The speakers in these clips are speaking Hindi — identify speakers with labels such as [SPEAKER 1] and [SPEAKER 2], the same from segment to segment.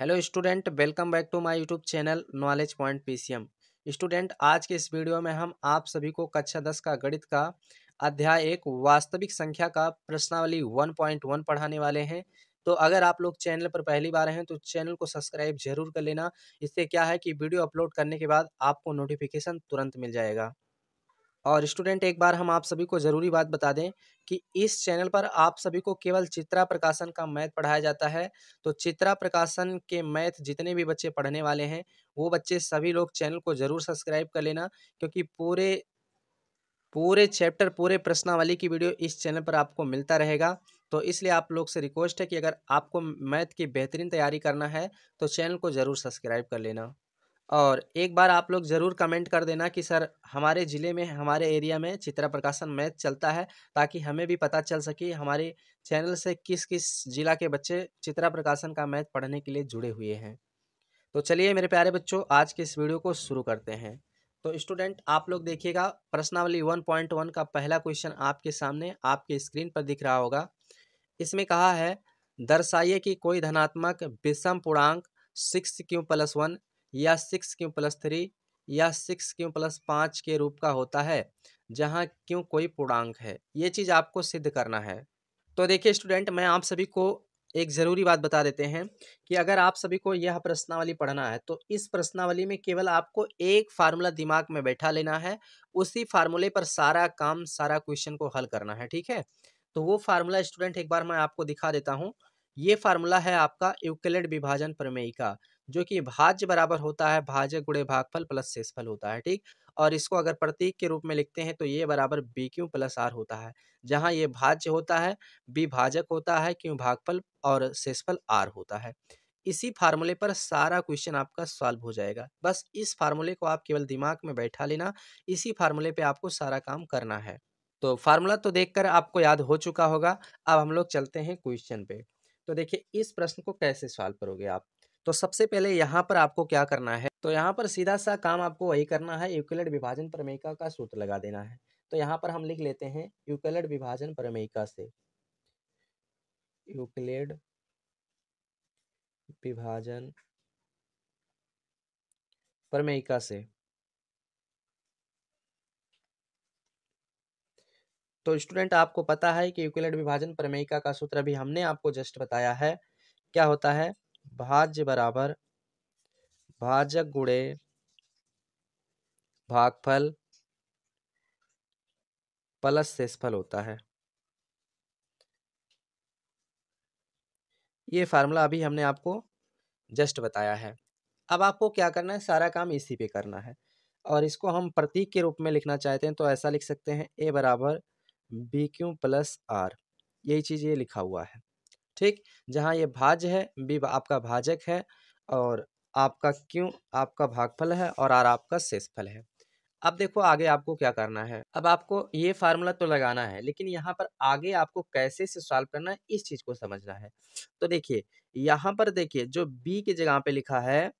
[SPEAKER 1] Hello student welcome back to my YouTube channel knowledge point PCM student आज के इस वीडियो में हम आप सभी को कक्षा दस का गणित का अध्याय एक वास्तविक संख्या का प्रश्नावली वन पॉइंट वन पढ़ाने वाले हैं तो अगर आप लोग चैनल पर पहली बार हैं तो चैनल को सब्सक्राइब जरूर कर लेना इससे क्या है कि वीडियो अपलोड करने के बाद आपको नोटिफिकेशन तुरंत मिल जाएगा और स्टूडेंट एक बार हम आप सभी को ज़रूरी बात बता दें कि इस चैनल पर आप सभी को केवल चित्रा प्रकाशन का मैथ पढ़ाया जाता है तो चित्रा प्रकाशन के मैथ जितने भी बच्चे पढ़ने वाले हैं वो बच्चे सभी लोग चैनल को ज़रूर सब्सक्राइब कर लेना क्योंकि पूरे पूरे चैप्टर पूरे प्रश्नावली की वीडियो इस चैनल पर आपको मिलता रहेगा तो इसलिए आप लोग से रिक्वेस्ट है कि अगर आपको मैथ की बेहतरीन तैयारी करना है तो चैनल को ज़रूर सब्सक्राइब कर लेना और एक बार आप लोग ज़रूर कमेंट कर देना कि सर हमारे ज़िले में हमारे एरिया में चित्रा प्रकाशन मैच चलता है ताकि हमें भी पता चल सके हमारे चैनल से किस किस जिला के बच्चे चित्रा प्रकाशन का मैच पढ़ने के लिए जुड़े हुए हैं तो चलिए मेरे प्यारे बच्चों आज के इस वीडियो को शुरू करते हैं तो स्टूडेंट आप लोग देखिएगा प्रश्नावली वन पॉइंट वन का पहला क्वेश्चन आपके सामने आपके स्क्रीन पर दिख रहा होगा इसमें कहा है दर्शाइए कि कोई धनात्मक विषम पूर्णांक सिक्स क्यू प्लस वन या सिक्स क्यू प्लस थ्री या सिक्स क्यू प्लस पाँच के रूप का होता है जहाँ क्यों कोई पूर्णांक है ये चीज़ आपको सिद्ध करना है तो देखिए स्टूडेंट मैं आप सभी को एक ज़रूरी बात बता देते हैं कि अगर आप सभी को यह प्रश्नावली पढ़ना है तो इस प्रश्नावली में केवल आपको एक फार्मूला दिमाग में बैठा लेना है उसी फार्मूले पर सारा काम सारा क्वेश्चन को हल करना है ठीक है तो वो फार्मूला स्टूडेंट एक बार मैं आपको दिखा देता हूँ ये फार्मूला है आपका यूक्लेड विभाजन प्रमेय का जो कि भाज्य बराबर होता है भाज्य गुड़े भागफल प्लस शेषफल होता है ठीक और इसको अगर प्रतीक के रूप में लिखते हैं तो ये बराबर बी क्यू प्लस आर होता है जहाँ ये भाज्य होता है बी भाजक होता है क्यों भागफल और शेषफल आर होता है इसी फार्मूले पर सारा क्वेश्चन आपका सॉल्व हो जाएगा बस इस फार्मूले को आप केवल दिमाग में बैठा लेना इसी फार्मूले पर आपको सारा काम करना है तो फार्मूला तो देखकर आपको याद हो चुका होगा अब हम लोग चलते हैं क्वेश्चन पे तो देखिए इस प्रश्न को कैसे सॉल्व करोगे आप तो सबसे पहले यहाँ पर आपको क्या करना है तो यहाँ पर सीधा सा काम आपको वही करना है यूक्लिड विभाजन प्रमेयिका का सूत्र लगा देना है तो यहाँ पर हम लिख लेते हैं यूक्लिड विभाजन प्रमेयिका से यूक्लिड विभाजन प्रमेयिका से तो स्टूडेंट आपको पता है कि यूक्लिड विभाजन प्रमेयिका का सूत्र अभी हमने आपको जस्ट बताया है क्या होता है भाज्य बराबर भाजक गुणे भागफल प्लस शेषफल होता है ये फार्मूला अभी हमने आपको जस्ट बताया है अब आपको क्या करना है सारा काम इसी पे करना है और इसको हम प्रतीक के रूप में लिखना चाहते हैं तो ऐसा लिख सकते हैं ए बराबर बी क्यू प्लस आर यही चीज़ ये लिखा हुआ है ठीक जहाँ ये भाज है बी आपका भाजक है और आपका क्यों आपका भागफल है और आर आपका शेषफल है अब देखो आगे आपको क्या करना है अब आपको ये फार्मूला तो लगाना है लेकिन यहाँ पर आगे आपको कैसे से सॉल्व करना है इस चीज़ को समझना है तो देखिए यहाँ पर देखिए जो बी की जगह पे लिखा है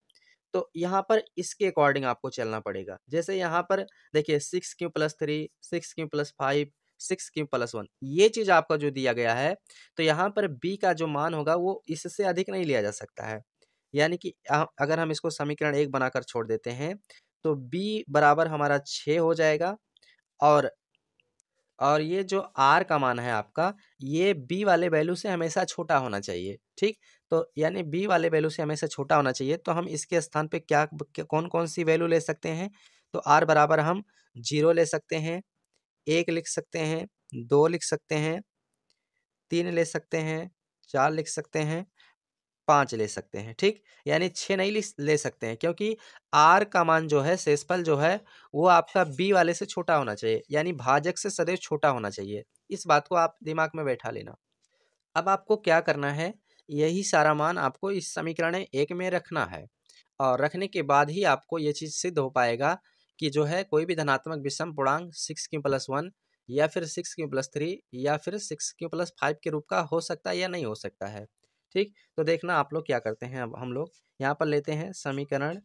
[SPEAKER 1] तो यहाँ पर इसके अकॉर्डिंग आपको चलना पड़ेगा जैसे यहाँ पर देखिए six Q plus three six Q plus five six Q plus one ये चीज़ आपका जो दिया गया है तो यहाँ पर बी का जो मान होगा वो इससे अधिक नहीं लिया जा सकता है यानी कि अगर हम इसको समीकरण एक बनाकर छोड़ देते हैं तो b बराबर हमारा छः हो जाएगा और और ये जो r का मान है आपका ये b वाले वैल्यू से हमेशा छोटा होना चाहिए ठीक तो यानी बी वाले वैल्यू से हमेशा छोटा होना चाहिए तो हम इसके स्थान पे क्या कौन कौन सी वैल्यू ले सकते हैं तो आर बराबर हम जीरो ले सकते हैं एक लिख सकते हैं दो लिख सकते हैं तीन ले सकते हैं चार लिख सकते हैं पाँच ले सकते हैं ठीक यानी छः नहीं ले सकते हैं क्योंकि आर का मान जो है शेषफल जो है वो आपका बी वाले से छोटा होना चाहिए यानी भाजक से सदैव छोटा होना चाहिए इस बात को आप दिमाग में बैठा लेना अब आपको क्या करना है यही सारा मान आपको इस समीकरण एक में रखना है और रखने के बाद ही आपको ये चीज़ सिद्ध हो पाएगा कि जो है कोई भी धनात्मक विषम पूर्णांक सिक्स क्यू प्लस वन या फिर सिक्स क्यू प्लस थ्री या फिर सिक्स क्यू प्लस फाइव के रूप का हो सकता है या नहीं हो सकता है ठीक तो देखना आप लोग क्या करते हैं अब हम लोग यहाँ पर लेते हैं समीकरण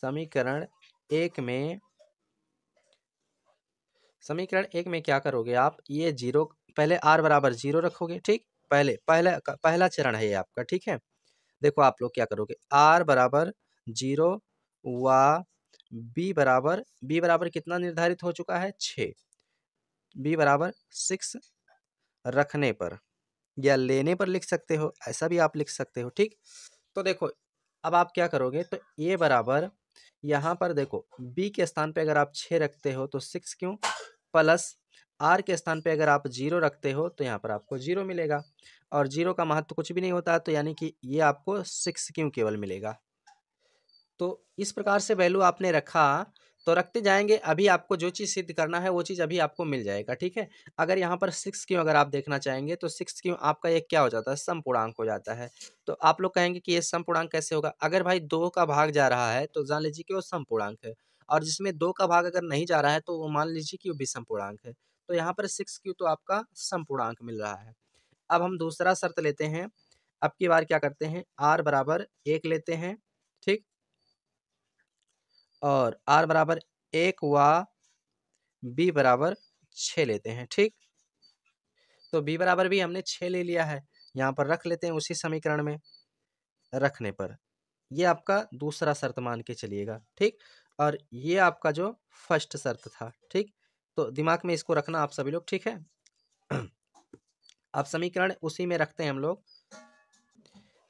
[SPEAKER 1] समीकरण एक में समीकरण एक में क्या करोगे आप ये जीरो पहले आर बराबर जीरो रखोगे ठीक पहले पहला पहला चरण है ये आपका ठीक है देखो आप लोग क्या करोगे आर बराबर जीरो वा बी बराबर बी बराबर कितना निर्धारित हो चुका है छ बी बराबर सिक्स रखने पर या लेने पर लिख सकते हो ऐसा भी आप लिख सकते हो ठीक तो देखो अब आप क्या करोगे तो ए बराबर यहाँ पर देखो बी के स्थान पे अगर आप छः रखते हो तो सिक्स क्यों प्लस आर के स्थान पे अगर आप जीरो रखते हो तो यहाँ पर आपको जीरो मिलेगा और जीरो का महत्व कुछ भी नहीं होता तो यानी कि ये आपको सिक्स क्यों केवल मिलेगा तो इस प्रकार से वैल्यू आपने रखा तो रखते जाएंगे अभी आपको जो चीज़ सिद्ध करना है वो चीज़ अभी आपको मिल जाएगा ठीक है अगर यहाँ पर सिक्स क्यों अगर आप देखना चाहेंगे तो सिक्स क्यों आपका ये क्या हो जाता है समपूर्णांक हो जाता है तो आप लोग कहेंगे कि ये समपूर्णांक कैसे होगा अगर भाई दो का भाग जा रहा है तो जान लीजिए कि वो समपूर्णांक है और जिसमें दो का भाग अगर नहीं जा रहा है तो वो मान लीजिए कि वो भी संपूर्णांक है तो यहाँ पर सिक्स क्यों तो आपका संपूर्णांक मिल रहा है अब हम दूसरा शर्त लेते हैं अब की बार क्या करते हैं आर बराबर एक लेते हैं और आर बराबर एक व बी बराबर छ लेते हैं ठीक तो बी बराबर भी हमने छ ले लिया है यहाँ पर रख लेते हैं उसी समीकरण में रखने पर ये आपका दूसरा शर्त मान के चलिएगा ठीक और ये आपका जो फर्स्ट शर्त था ठीक तो दिमाग में इसको रखना आप सभी लोग ठीक है आप समीकरण उसी में रखते हैं हम लोग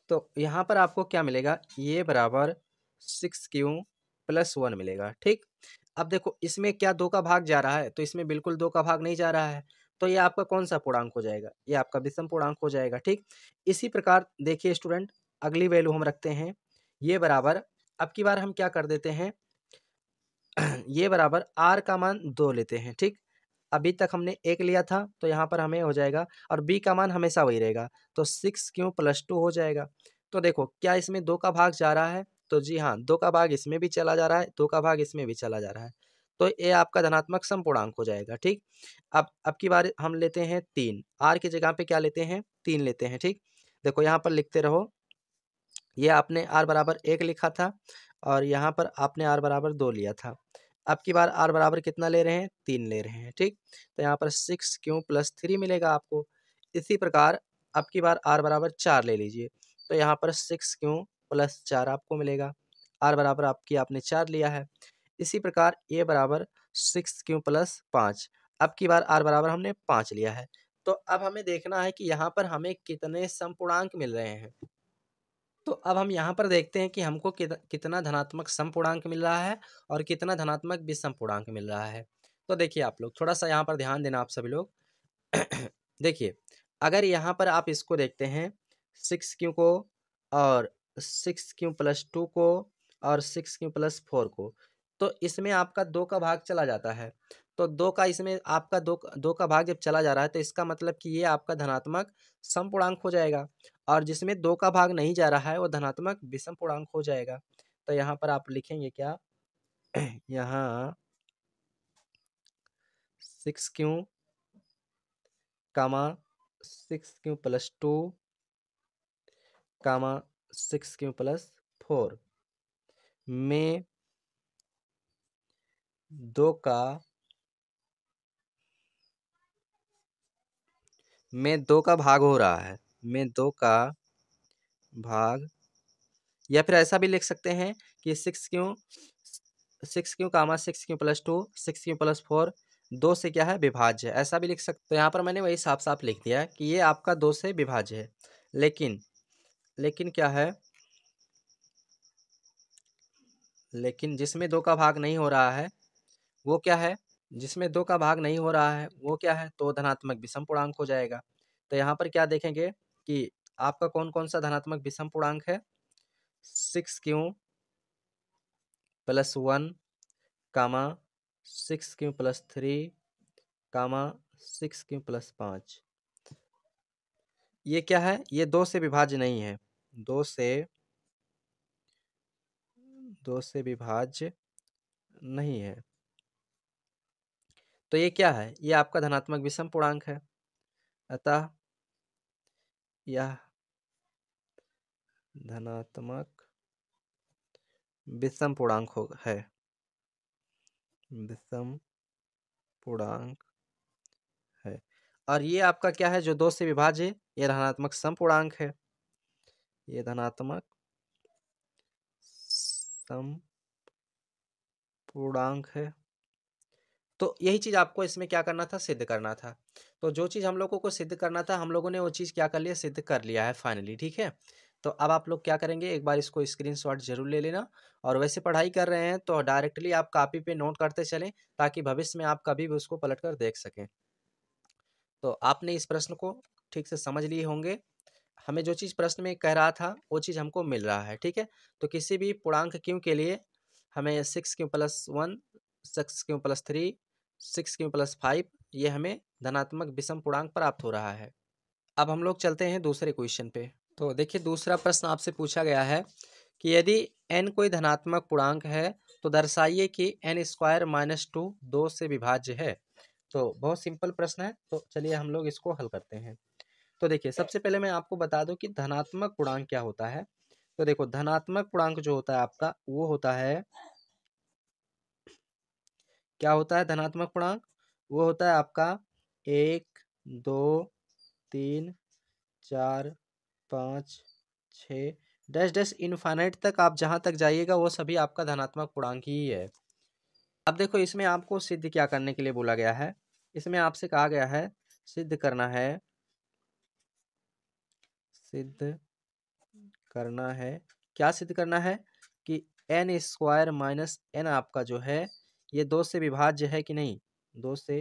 [SPEAKER 1] तो यहाँ पर आपको क्या मिलेगा ये बराबर सिक्स क्यू प्लस वन मिलेगा ठीक अब देखो इसमें क्या दो का भाग जा रहा है तो इसमें बिल्कुल दो का भाग नहीं जा रहा है तो ये आपका कौन सा पूर्णांक हो जाएगा ये आपका विषम पूर्णांक हो जाएगा ठीक इसी प्रकार देखिए स्टूडेंट अगली वैल्यू हम रखते हैं ये बराबर अब की बार हम क्या कर देते हैं ये बराबर आर का मान दो लेते हैं ठीक अभी तक हमने एक लिया था तो यहाँ पर हमें हो जाएगा और बी का मान हमेशा वही रहेगा तो सिक्स क्यों प्लस टू हो जाएगा तो देखो क्या इसमें दो का भाग जा रहा है तो जी हाँ दो का भाग इसमें भी चला जा रहा है दो का भाग इसमें भी चला जा रहा है तो ये आपका धनात्मक संपूर्णांक हो जाएगा ठीक अब अब की बार हम लेते हैं तीन आर की जगह पे क्या लेते हैं तीन लेते हैं ठीक देखो यहाँ पर लिखते रहो ये आपने आर बराबर एक लिखा था और यहाँ पर आपने आर बराबर दो लिया था अब की बार आर बराबर कितना ले रहे हैं तीन ले रहे हैं ठीक तो यहाँ पर सिक्स क्यू प्लस थ्री मिलेगा आपको इसी प्रकार अब की बार आर बराबर चार ले लीजिए तो यहाँ पर सिक्स क्यू प्लस चार आपको मिलेगा आर बराबर आपकी आपने चार लिया है इसी प्रकार ए बराबर सिक्स क्यू प्लस पाँच अब की बार आर बराबर हमने पाँच लिया है तो अब हमें देखना है कि यहाँ पर हमें कितने समपूर्णांक मिल रहे हैं तो अब हम यहाँ पर देखते हैं कि हमको कितना धनात्मक समपूर्णांक मिल रहा है और कितना धनात्मक विषमपूर्णांक मिल रहा है तो देखिए आप लोग थोड़ा सा यहाँ पर ध्यान देना आप सभी लोग देखिए अगर यहाँ पर आप इसको देखते हैं सिक्स क्यों को और सिक्स क्यू प्लस टू को और सिक्स क्यू प्लस फोर को तो इसमें आपका दो का भाग चला जाता है तो दो का इसमें आपका दो दो का भाग जब चला जा रहा है तो इसका मतलब कि ये आपका धनात्मक समपूर्णांक हो जाएगा और जिसमें दो का भाग नहीं जा रहा है वो धनात्मक विषम पूर्णांक हो जाएगा तो यहाँ पर आप लिखेंगे क्या यहाँ six Q comma six Q plus two comma six Q plus four में दो का में दो का भाग हो रहा है में दो का भाग या फिर ऐसा भी लिख सकते हैं कि six Q six Q comma six Q plus two six Q plus four दो से क्या है विभाज्य है ऐसा भी लिख सकते हैं यहाँ पर मैंने वही साफ साफ लिख दिया कि ये आपका दो से विभाज्य है लेकिन लेकिन क्या है लेकिन जिसमें दो का भाग नहीं हो रहा है वो क्या है जिसमें दो का भाग नहीं हो रहा है वो क्या है तो धनात्मक विषम पूर्णांक हो जाएगा तो यहाँ पर क्या देखेंगे कि आपका कौन कौन सा धनात्मक विषम पूर्णांक है six Q plus one comma six Q plus three comma six Q plus पाँच ये क्या है ये दो से विभाज्य नहीं है दो से दो से विभाज्य नहीं है तो ये क्या है ये आपका धनात्मक विषम पूर्णांक है अतः यह धनात्मक विषम पूर्णांक हो है विषम पूर्णांक है और ये आपका क्या है जो दो से विभाज्य ये धनात्मक सम पूर्णांक है ये धनात्मक सम पूर्णांक है तो यही चीज़ आपको इसमें क्या करना था सिद्ध करना था तो जो चीज़ हम लोगों को सिद्ध करना था हम लोगों ने वो चीज़ क्या कर लिया सिद्ध कर लिया है फाइनली ठीक है तो अब आप लोग क्या करेंगे एक बार इसको स्क्रीनशॉट जरूर ले लेना और वैसे पढ़ाई कर रहे हैं तो डायरेक्टली आप कापी पे नोट करते चलें ताकि भविष्य में आप कभी भी उसको पलट कर देख सकें तो आपने इस प्रश्न को ठीक से समझ लिए होंगे हमें जो चीज़ प्रश्न में कह रहा था वो चीज़ हमको मिल रहा है ठीक है तो किसी भी पूर्णांक क्यों के लिए हमें six Q plus one six Q plus three six Q plus five ये हमें धनात्मक विषम पूर्णांक प्राप्त हो रहा है अब हम लोग चलते हैं दूसरे क्वेश्चन पे तो देखिए दूसरा प्रश्न आपसे पूछा गया है कि यदि एन कोई धनात्मक पूर्णांक है तो दर्शाइए कि एन स्क्वायर माइनस टू दो से विभाज्य है तो बहुत सिंपल प्रश्न है तो चलिए हम लोग इसको हल करते हैं तो देखिए सबसे पहले मैं आपको बता दूं कि धनात्मक पूर्णांक क्या होता है तो देखो धनात्मक पूर्णांक जो होता है आपका वो होता है क्या होता है धनात्मक पूर्णांक वो होता है आपका एक दो तीन चार पाँच छ डैश डैश इनफाइनाइट तक आप जहाँ तक जाइएगा वो सभी आपका धनात्मक पूर्णांक ही है अब देखो इसमें आपको सिद्ध क्या करने के लिए बोला गया है इसमें आपसे कहा गया है सिद्ध करना है सिद्ध करना है क्या सिद्ध करना है कि एन स्क्वायर माइनस एन आपका जो है ये दो से विभाज्य है कि नहीं दो से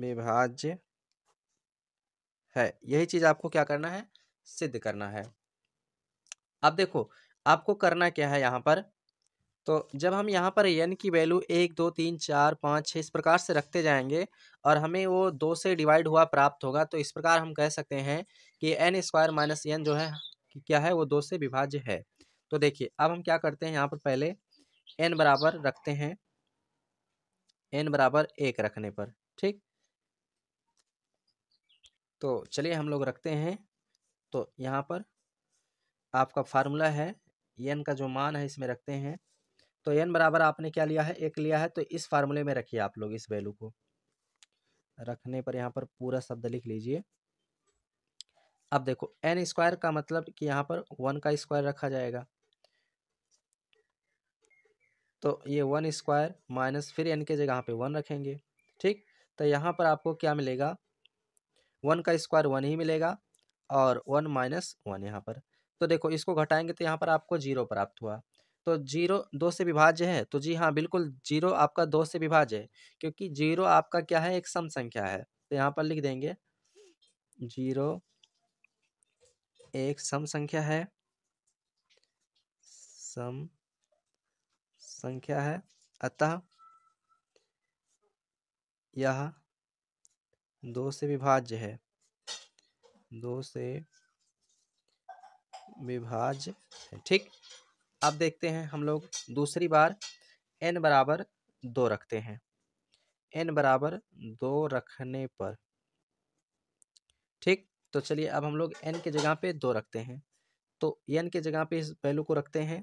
[SPEAKER 1] विभाज्य है यही चीज आपको क्या करना है सिद्ध करना है अब देखो आपको करना क्या है यहाँ पर तो जब हम यहाँ पर एन की वैल्यू एक दो तीन चार पाँच छः इस प्रकार से रखते जाएंगे और हमें वो दो से डिवाइड हुआ प्राप्त होगा तो इस प्रकार हम कह सकते हैं कि एन स्क्वायर माइनस एन जो है क्या है वो दो से विभाज्य है तो देखिए अब हम क्या करते हैं यहाँ पर पहले एन बराबर रखते हैं एन बराबर एक रखने पर ठीक तो चलिए हम लोग रखते हैं तो यहाँ पर आपका फार्मूला है एन का जो मान है इसमें रखते हैं तो एन बराबर आपने क्या लिया है एक लिया है तो इस फार्मूले में रखिए आप लोग इस वैल्यू को रखने पर यहाँ पर पूरा शब्द लिख लीजिए अब देखो एन स्क्वायर का मतलब कि यहाँ पर वन का स्क्वायर रखा जाएगा तो ये वन स्क्वायर माइनस फिर एन के जगह पे वन रखेंगे ठीक तो यहाँ पर आपको क्या मिलेगा वन का स्क्वायर वन ही मिलेगा और वन माइनस वन यहाँ पर तो देखो इसको घटाएंगे तो यहाँ पर आपको जीरो प्राप्त हुआ तो जीरो दो से विभाज्य है तो जी हाँ बिल्कुल जीरो आपका दो से विभाज्य है क्योंकि जीरो आपका क्या है एक सम संख्या है तो यहाँ पर लिख देंगे जीरो एक सम संख्या है सम संख्या है अतः यह दो से विभाज्य है दो से विभाज्य ठीक अब देखते हैं हम लोग दूसरी बार एन बराबर दो रखते हैं एन बराबर दो रखने पर ठीक तो चलिए अब हम लोग एन के जगह पे दो रखते हैं तो एन के जगह पे इस वैल्यू को रखते हैं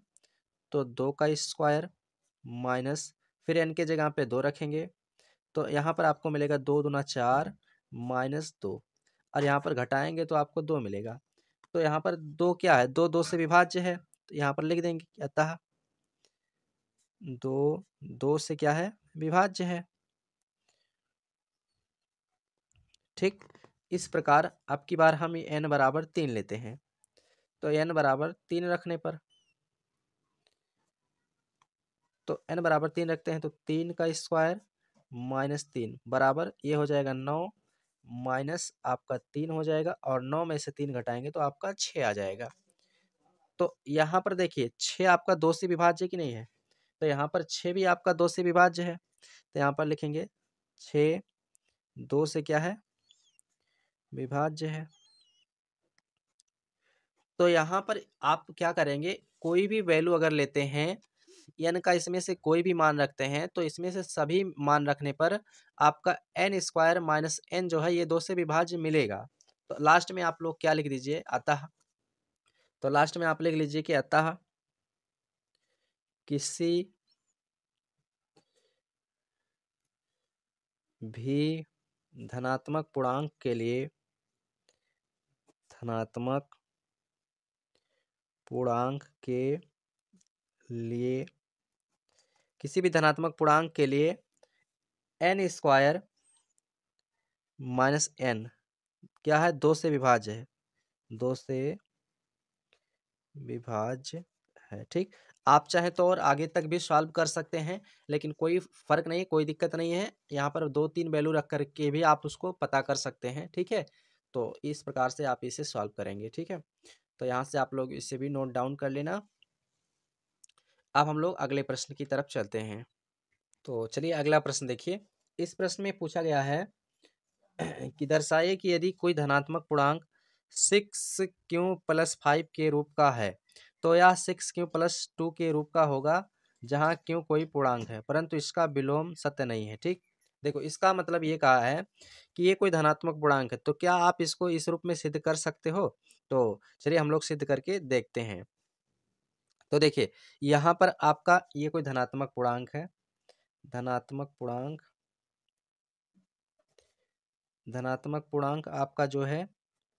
[SPEAKER 1] तो दो का स्क्वायर माइनस फिर एन के जगह पे दो रखेंगे तो यहाँ पर आपको मिलेगा दो दुना चार माइनस दो और यहाँ पर घटाएंगे तो आपको दो मिलेगा तो यहाँ पर दो क्या है दो दो से विभाज्य है तो यहाँ पर लिख देंगे अतः दो दो से क्या है विभाज्य है ठीक इस प्रकार अब की बार हम एन बराबर तीन लेते हैं तो एन बराबर तीन रखने पर तो एन बराबर तीन रखते हैं तो तीन का स्क्वायर माइनस तीन बराबर ये हो जाएगा नौ माइनस आपका तीन हो जाएगा और नौ में से तीन घटाएंगे तो आपका छः आ जाएगा तो यहाँ पर देखिए छः आपका दो से विभाज्य कि नहीं है तो यहाँ पर छः भी आपका दो से विभाज्य है तो यहाँ पर लिखेंगे छः दो से क्या है विभाज्य है तो यहाँ पर आप क्या करेंगे कोई भी वैल्यू अगर लेते हैं एन का इसमें से कोई भी मान रखते हैं तो इसमें से सभी मान रखने पर आपका एन स्क्वायर माइनस एन जो है ये दो से विभाज्य मिलेगा तो लास्ट में आप लोग क्या लिख दीजिए अतः तो लास्ट में आप लिख लीजिए कि अतः किसी भी धनात्मक पूर्णांक के लिए धनात्मक पूर्णांक के लिए किसी भी धनात्मक पूर्णांक के लिए एन स्क्वायर माइनस एन क्या है दो से विभाज्य है दो से विभाज्य है ठीक आप चाहे तो और आगे तक भी सॉल्व कर सकते हैं लेकिन कोई फर्क नहीं कोई दिक्कत नहीं है यहाँ पर दो तीन वैल्यू रख कर के भी आप उसको पता कर सकते हैं ठीक है तो इस प्रकार से आप इसे सॉल्व करेंगे ठीक है तो यहाँ से आप लोग इसे भी नोट डाउन कर लेना अब हम लोग अगले प्रश्न की तरफ चलते हैं तो चलिए अगला प्रश्न देखिए इस प्रश्न में पूछा गया है कि दर्शाइए कि यदि कोई धनात्मक पूर्णांक सिक्स क्यू प्लस फाइव के रूप का है तो यह सिक्स क्यू प्लस टू के रूप का होगा जहाँ क्यों कोई पूर्णांक है परंतु इसका विलोम सत्य नहीं है ठीक देखो इसका मतलब ये कहा है कि ये कोई धनात्मक पूर्णांक है तो क्या आप इसको इस रूप में सिद्ध कर सकते हो तो चलिए हम लोग सिद्ध करके देखते हैं तो देखिए यहाँ पर आपका ये कोई धनात्मक पूर्णांक है धनात्मक पूर्णांक धनात्मक पूर्णांक आपका जो है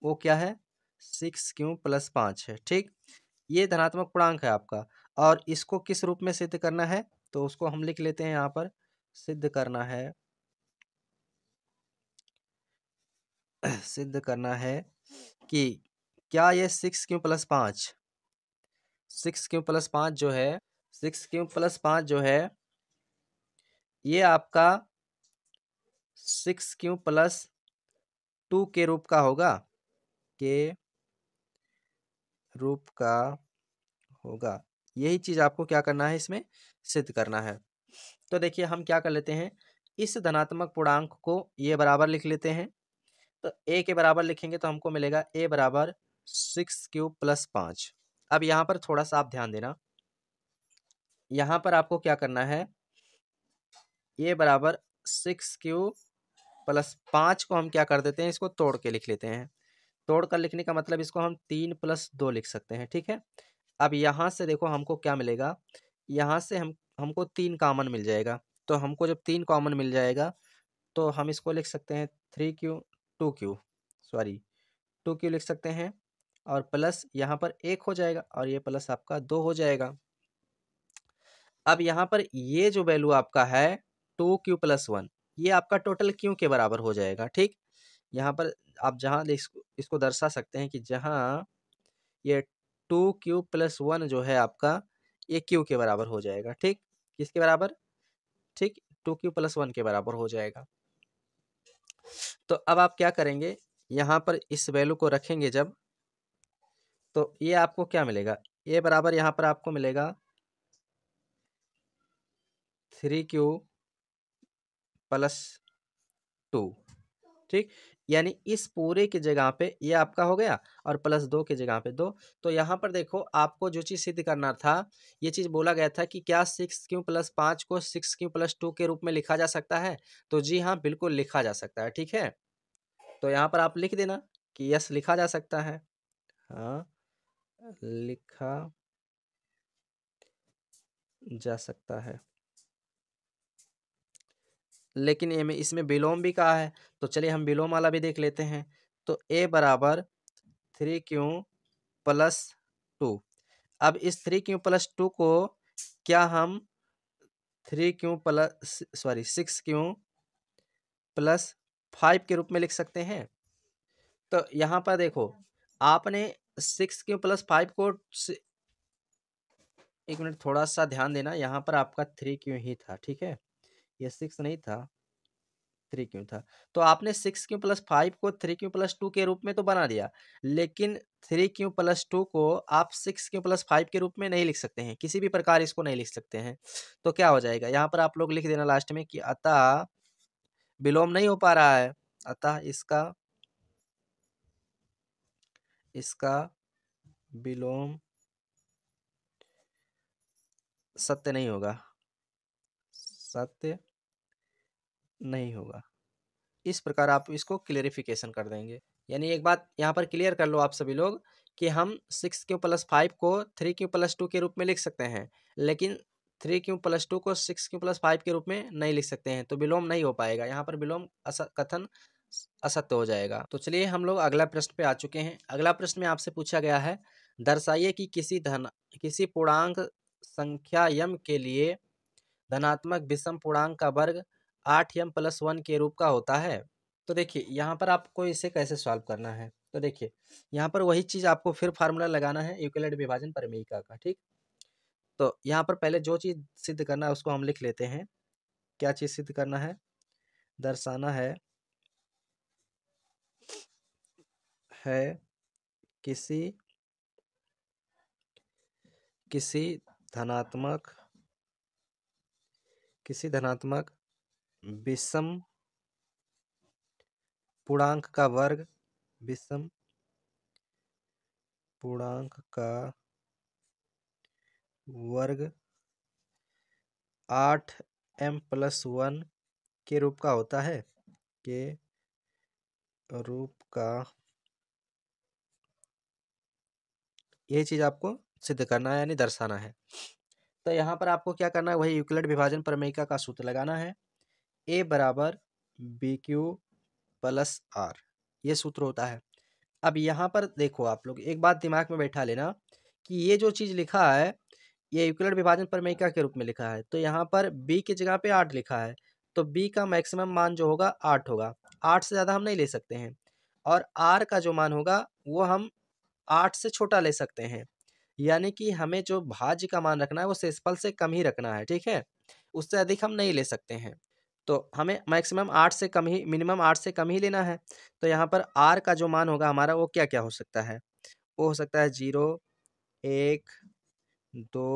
[SPEAKER 1] वो क्या है सिक्स क्यू प्लस पाँच है ठीक ये धनात्मक पूर्णांक है आपका और इसको किस रूप में सिद्ध करना है तो उसको हम लिख लेते हैं यहाँ पर सिद्ध करना है सिद्ध करना है कि क्या ये सिक्स क्यू प्लस पाँच सिक्स क्यू प्लस पाँच जो है सिक्स क्यू प्लस पाँच जो है ये आपका सिक्स क्यू प्लस टू के रूप का होगा के रूप का होगा यही चीज़ आपको क्या करना है इसमें सिद्ध करना है तो देखिए हम क्या कर लेते हैं इस धनात्मक पूर्णांक को ये बराबर लिख लेते हैं तो ए के बराबर लिखेंगे तो हमको मिलेगा ए बराबर सिक्स क्यूब प्लस पाँच अब यहाँ पर थोड़ा सा आप ध्यान देना यहाँ पर आपको क्या करना है ए बराबर सिक्स क्यू प्लस पाँच को हम क्या कर देते हैं इसको तोड़ के लिख लेते हैं तोड़कर लिखने का मतलब इसको हम तीन प्लस दो लिख सकते हैं ठीक है अब यहाँ से देखो हमको क्या मिलेगा यहाँ से हम हमको तीन कॉमन मिल जाएगा तो हमको जब तीन कॉमन मिल जाएगा तो हम इसको लिख सकते हैं three Q two Q sorry two Q लिख सकते हैं और प्लस यहाँ पर एक हो जाएगा और ये प्लस आपका दो हो जाएगा अब यहाँ पर ये जो वैल्यू आपका है टू क्यू प्लस वन ये आपका टोटल क्यू के बराबर हो जाएगा ठीक यहाँ पर आप जहाँ इसको दर्शा सकते हैं कि जहाँ ये टू क्यू प्लस वन जो है आपका ये क्यू के बराबर हो जाएगा ठीक किसके बराबर ठीक टू क्यू प्लस वन के बराबर हो जाएगा तो अब आप क्या करेंगे यहाँ पर इस वैल्यू को रखेंगे जब तो ये आपको क्या मिलेगा ये बराबर यहाँ पर आपको मिलेगा थ्री क्यू प्लस टू ठीक यानी इस पूरे की जगह पे ये आपका हो गया और प्लस दो की जगह पे दो तो यहाँ पर देखो आपको जो चीज़ सिद्ध करना था ये चीज़ बोला गया था कि क्या सिक्स क्यों प्लस पाँच को सिक्स क्यों प्लस टू के रूप में लिखा जा सकता है तो जी हाँ बिल्कुल लिखा जा सकता है ठीक है तो यहाँ पर आप लिख देना कि यस लिखा जा सकता है हाँ लिखा जा सकता है लेकिन ये में इसमें विलोम भी कहा है तो चलिए हम विलोम वाला भी देख लेते हैं तो ए बराबर थ्री क्यू प्लस टू अब इस थ्री क्यू प्लस टू को क्या हम three Q plus sorry six Q plus five के रूप में लिख सकते हैं तो यहाँ पर देखो आपने सिक्स क्यू प्लस फाइव को एक मिनट थोड़ा सा ध्यान देना यहाँ पर आपका थ्री क्यू ही था ठीक है ये सिक्स नहीं था थ्री क्यों था तो आपने सिक्स क्यू प्लस फाइव को थ्री क्यू प्लस टू के रूप में तो बना दिया लेकिन थ्री क्यू प्लस टू को आप सिक्स क्यू प्लस फाइव के रूप में नहीं लिख सकते हैं किसी भी प्रकार इसको नहीं लिख सकते हैं तो क्या हो जाएगा यहाँ पर आप लोग लिख देना लास्ट में कि अतः विलोम नहीं हो पा रहा है अतः इसका इसका विलोम सत्य नहीं होगा सत्य नहीं होगा इस प्रकार आप इसको क्लियरिफिकेशन कर देंगे यानी एक बात यहाँ पर क्लियर कर लो आप सभी लोग कि हम सिक्स क्यू प्लस फाइव को थ्री क्यू प्लस टू के रूप में लिख सकते हैं लेकिन थ्री क्यू प्लस टू को सिक्स क्यू प्लस फाइव के रूप में नहीं लिख सकते हैं तो विलोम नहीं हो पाएगा यहाँ पर विलोम अस कथन असत्य हो जाएगा तो चलिए हम लोग अगला प्रश्न पे आ चुके हैं अगला प्रश्न में आपसे पूछा गया है दर्शाइए कि किसी धन किसी पूर्णांक संख्या यम के लिए धनात्मक विषम पूर्णांक का वर्ग आठ एम प्लस वन के रूप का होता है तो देखिए यहाँ पर आपको इसे कैसे सॉल्व करना है तो देखिए यहाँ पर वही चीज़ आपको फिर फार्मूला लगाना है यूक्लिड विभाजन प्रमेयिका का ठीक तो यहाँ पर पहले जो चीज़ सिद्ध करना है उसको हम लिख लेते हैं क्या चीज़ सिद्ध करना है दर्शाना है है किसी किसी धनात्मक किसी धनात्मक विषम पूर्णांक का वर्ग विषम पूर्णांक का वर्ग आठ एम प्लस वन के रूप का होता है के रूप का यही चीज़ आपको सिद्ध करना है यानी दर्शाना है तो यहाँ पर आपको क्या करना है वही यूक्लिड विभाजन प्रमेयिका का सूत्र लगाना है ए बराबर बी क्यू प्लस आर ये सूत्र होता है अब यहाँ पर देखो आप लोग एक बात दिमाग में बैठा लेना कि ये जो चीज़ लिखा है ये यूक्लिड विभाजन परमेयिका के रूप में लिखा है तो यहाँ पर बी की जगह पे आठ लिखा है तो बी का मैक्सिमम मान जो होगा आठ होगा आठ से ज़्यादा हम नहीं ले सकते हैं और आर का जो मान होगा वो हम आठ से छोटा ले सकते हैं यानी कि हमें जो भाज्य का मान रखना है वो सेसफल से कम ही रखना है ठीक है उससे अधिक हम नहीं ले सकते हैं तो हमें मैक्सिमम आठ से कम ही मिनिमम आठ से कम ही लेना है तो यहाँ पर आर का जो मान होगा हमारा वो क्या क्या हो सकता है वो हो सकता है जीरो एक दो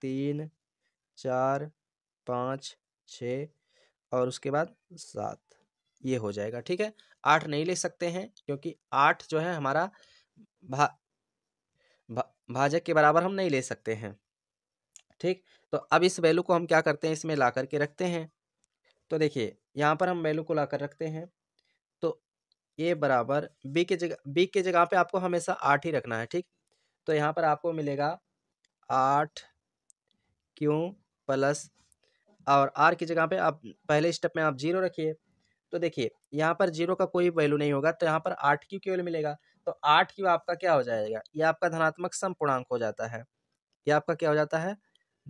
[SPEAKER 1] तीन चार पाँच छ और उसके बाद सात ये हो जाएगा ठीक है आठ नहीं ले सकते हैं क्योंकि आठ जो है हमारा भा, भा भाजक के बराबर हम नहीं ले सकते हैं ठीक तो अब इस वैल्यू को हम क्या करते हैं इसमें ला करके रखते हैं तो देखिए यहाँ पर हम वैल्यू को ला कर रखते हैं तो ए बराबर बी के जगह बी के जगह पे आपको हमेशा आठ ही रखना है ठीक तो यहाँ पर आपको मिलेगा आठ क्यू प्लस और आर की जगह पे आप पहले स्टेप में आप जीरो रखिए तो देखिए यहाँ पर जीरो का कोई वैल्यू नहीं होगा तो यहाँ पर आठ क्यू केवल मिलेगा तो आठ क्यू आपका क्या हो जाएगा ये आपका धनात्मक संपूर्णांक हो जाता है ये आपका क्या हो जाता है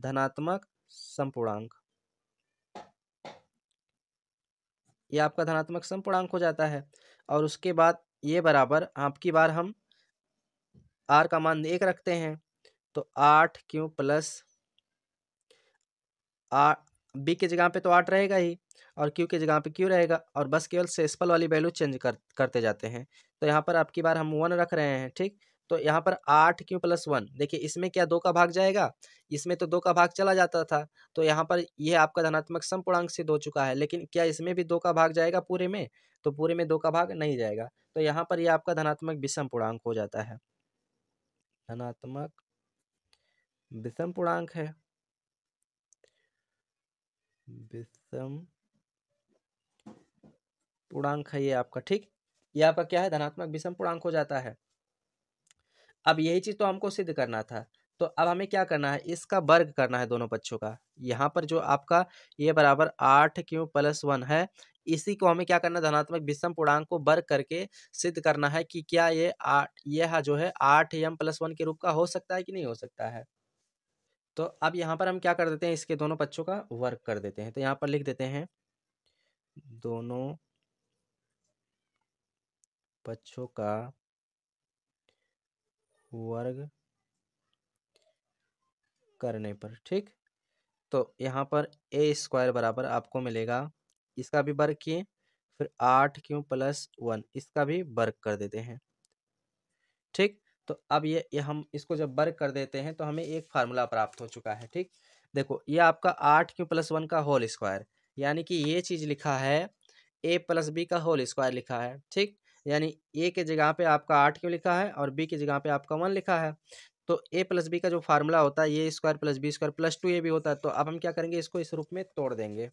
[SPEAKER 1] धनात्मक संपूर्णांक ये आपका धनात्मक संपूर्णांक हो जाता है और उसके बाद ये बराबर आपकी बार हम आर का मान एक रखते हैं तो आठ क्यू प्लस आठ बी की जगह पे तो आठ रहेगा ही और क्यू की जगह पे क्यू रहेगा और बस केवल सेसपल वाली वैल्यू चेंज कर करते जाते हैं तो यहाँ पर आपकी बार हम वन रख रहे हैं ठीक तो यहाँ पर आठ क्यू प्लस वन देखिए इसमें क्या दो का भाग जाएगा इसमें तो दो का भाग चला जाता था तो यहाँ पर यह आपका धनात्मक पूर्णांक सिद्ध हो चुका है लेकिन क्या इसमें भी दो का भाग जाएगा पूरे में तो पूरे में दो का भाग नहीं जाएगा तो यहाँ पर यह आपका धनात्मक विषम पूर्णांक हो जाता है धनात्मक विषम पूर्णांक है विषम पूर्णांक है ये आपका ठीक ये आपका क्या है धनात्मक विषम पूर्णांक हो जाता है अब यही चीज़ तो हमको सिद्ध करना था तो अब हमें क्या करना है इसका वर्ग करना है दोनों पक्षों का यहाँ पर जो आपका ये बराबर आठ क्यू प्लस वन है इसी को हमें क्या करना धनात्मक विषम पूर्णांक को वर्ग करके सिद्ध करना है कि क्या ये आठ यह जो है आठ एम प्लस वन के रूप का हो सकता है कि नहीं हो सकता है तो अब यहाँ पर हम क्या कर देते हैं इसके दोनों पक्षों का वर्ग कर देते हैं तो यहाँ पर लिख देते हैं दोनों पक्षों का वर्ग करने पर ठीक तो यहाँ पर ए स्क्वायर बराबर आपको मिलेगा इसका भी वर्ग किए फिर आठ क्यू प्लस वन इसका भी वर्ग कर देते हैं ठीक तो अब ये, ये हम इसको जब वर्ग कर देते हैं तो हमें एक फार्मूला प्राप्त हो चुका है ठीक देखो ये आपका आठ क्यू प्लस वन का होल स्क्वायर यानी कि ये चीज़ लिखा है ए प्लस बी का होल स्क्वायर लिखा है ठीक यानी ए के जगह पे आपका आठ क्यों लिखा है और बी की जगह पे आपका वन लिखा है तो ए प्लस बी का जो फार्मूला होता है A square plus B square plus two A B होता है तो अब हम क्या करेंगे इसको इस रूप में तोड़ देंगे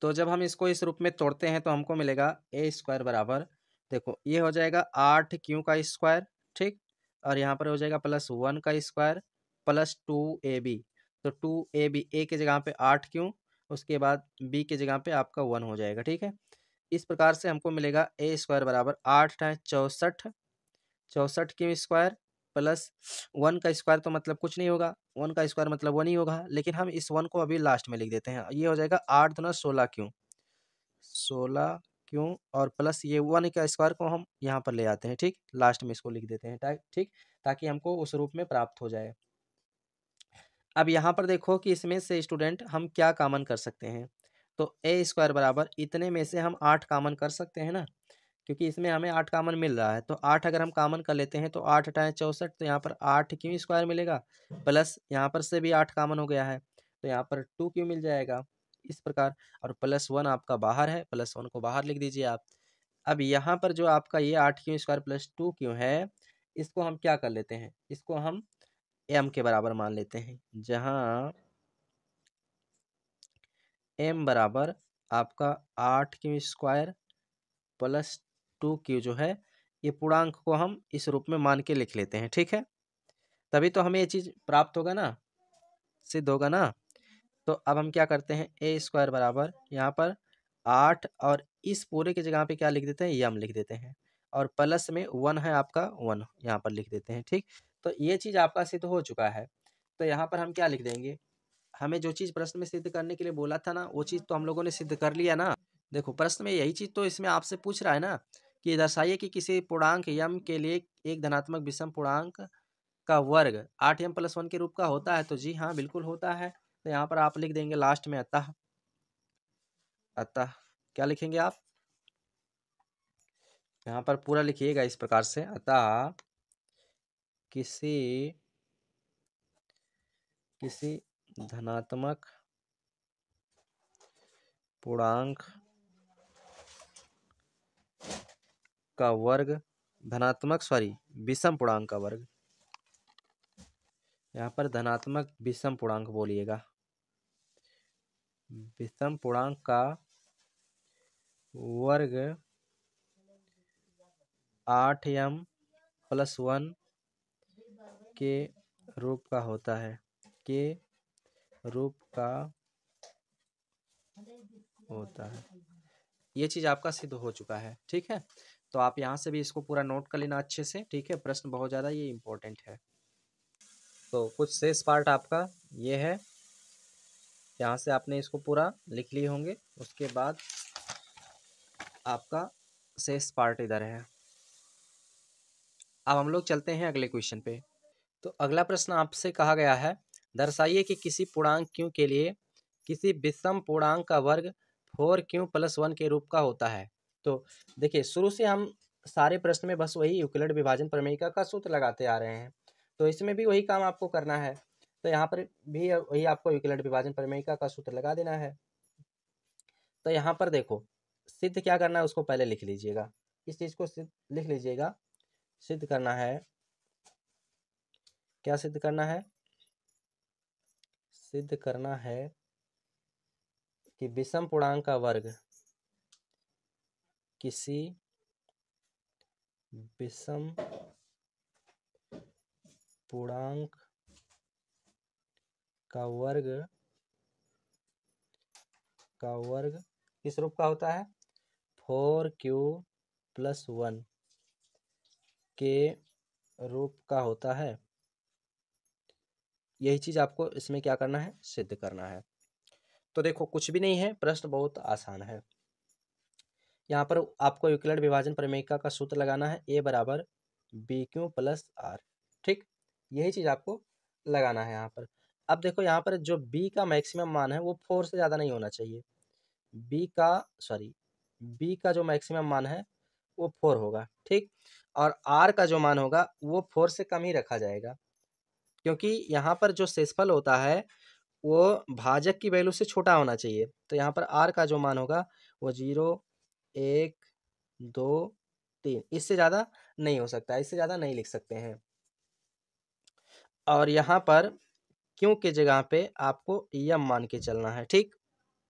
[SPEAKER 1] तो जब हम इसको इस रूप में तोड़ते हैं तो हमको मिलेगा ए स्क्वायर बराबर देखो ये हो जाएगा आठ क्यू का स्क्वायर ठीक और यहाँ पर हो जाएगा प्लस वन का square plus two A B तो टू ए बी ए के जगह पे आठ क्यू उसके बाद बी के जगह पे आपका वन हो जाएगा ठीक है इस प्रकार से हमको मिलेगा ए स्क्वायर बराबर आठ टाइम चौसठ चौसठ की स्क्वायर प्लस वन का स्क्वायर तो मतलब कुछ नहीं होगा वन का स्क्वायर मतलब वन ही होगा लेकिन हम इस वन को अभी लास्ट में लिख देते हैं ये हो जाएगा आठ दुना सोलह क्यों सोलह क्यों और प्लस ये वन का स्क्वायर को हम यहाँ पर ले आते हैं ठीक लास्ट में इसको लिख देते हैं ठीक ताकि हमको उस रूप में प्राप्त हो जाए अब यहाँ पर देखो कि इसमें से स्टूडेंट हम क्या कामन कर सकते हैं तो ए स्क्वायर बराबर इतने में से हम आठ कामन कर सकते हैं ना क्योंकि इसमें हमें आठ कामन मिल रहा है तो आठ अगर हम कामन कर लेते हैं तो आठ हटाएँ चौंसठ तो यहाँ पर आठ क्यू स्क्वायर मिलेगा प्लस यहाँ पर से भी आठ कामन हो गया है तो यहाँ पर टू क्यू मिल जाएगा इस प्रकार और प्लस वन आपका बाहर है प्लस वन को बाहर लिख दीजिए आप अब यहाँ पर जो आपका ये आठ Q square plus two Q है इसको हम क्या कर लेते हैं इसको हम एम के बराबर मान लेते हैं जहाँ एम बराबर आपका आठ Q square plus two Q जो है ये पूर्णांक को हम इस रूप में मान के लिख लेते हैं ठीक है तभी तो हमें ये चीज़ प्राप्त होगा ना सिद्ध होगा ना तो अब हम क्या करते हैं ए स्क्वायर बराबर यहाँ पर आठ और इस पूरे की जगह पे क्या लिख देते हैं यम लिख देते हैं और प्लस में वन है आपका वन यहाँ पर लिख देते हैं ठीक तो ये चीज़ आपका सिद्ध हो चुका है तो यहाँ पर हम क्या लिख देंगे हमें जो चीज़ प्रश्न में सिद्ध करने के लिए बोला था ना वो चीज़ हाँ। तो हम लोगों ने सिद्ध कर लिया ना देखो प्रश्न में यही चीज़ तो इसमें आपसे पूछ रहा है ना कि दर्शाइए कि किसी पूर्णांक यम के लिए एक धनात्मक विषम पूर्णांक का वर्ग आठ एम प्लस वन के रूप का होता है तो जी हाँ बिल्कुल होता है तो यहाँ पर आप लिख देंगे लास्ट में अतः अतः क्या लिखेंगे आप यहाँ पर पूरा लिखिएगा इस प्रकार से अतः किसी किसी धनात्मक पूर्णांक का वर्ग धनात्मक सॉरी विषम पूर्णांक का वर्ग यहाँ पर धनात्मक विषम पूर्णांक बोलिएगा विषम पूर्णांक का वर्ग आठ एम प्लस वन के रूप का होता है के रूप का होता है ये चीज आपका सिद्ध हो चुका है ठीक है तो आप यहाँ से भी इसको पूरा नोट कर लेना अच्छे से ठीक है प्रश्न बहुत ज़्यादा ये इम्पोर्टेंट है तो कुछ शेष पार्ट आपका ये है यहाँ से आपने इसको पूरा लिख लिए होंगे उसके बाद आपका शेष पार्ट इधर है अब हम लोग चलते हैं अगले क्वेश्चन पे तो अगला प्रश्न आपसे कहा गया है दर्शाइए कि किसी पूर्णांक क्यों के लिए किसी विषम पूर्णांक का वर्ग फोर क्यों प्लस वन के रूप का होता है तो देखिए शुरू से हम सारे प्रश्न में बस वही यूक्लिड विभाजन प्रमेयिका का सूत्र लगाते आ रहे हैं तो इसमें भी वही काम आपको करना है तो यहाँ पर भी वही आपको यूक्लिड विभाजन प्रमेयिका का सूत्र लगा देना है तो यहाँ पर देखो सिद्ध क्या करना है उसको पहले लिख लीजिएगा इस चीज़ को सिद्ध लिख लीजिएगा सिद्ध करना है क्या सिद्ध करना है सिद्ध करना है कि विषम पूर्णांक का वर्ग किसी विषम पूर्णांक का वर्ग का वर्ग किस रूप का होता है फोर क्यू प्लस वन के रूप का होता है यही चीज़ आपको इसमें क्या करना है सिद्ध करना है तो देखो कुछ भी नहीं है प्रश्न बहुत आसान है यहाँ पर आपको यूक्लिड विभाजन प्रमेयिका का सूत्र लगाना है ए बराबर बी क्यू प्लस आर ठीक यही चीज़ आपको लगाना है यहाँ पर अब देखो यहाँ पर जो बी का मैक्सिमम मान है वो फोर से ज़्यादा नहीं होना चाहिए बी का सॉरी बी का जो मैक्सिमम मान है वो फोर होगा ठीक और आर का जो मान होगा वो फोर से कम ही रखा जाएगा क्योंकि यहाँ पर जो शेषफल होता है वो भाजक की वैल्यू से छोटा होना चाहिए तो यहाँ पर आर का जो मान होगा वो जीरो एक दो तीन इससे ज़्यादा नहीं हो सकता इससे ज़्यादा नहीं लिख सकते हैं और यहाँ पर क्यों के जगह पे आपको यम मान के चलना है ठीक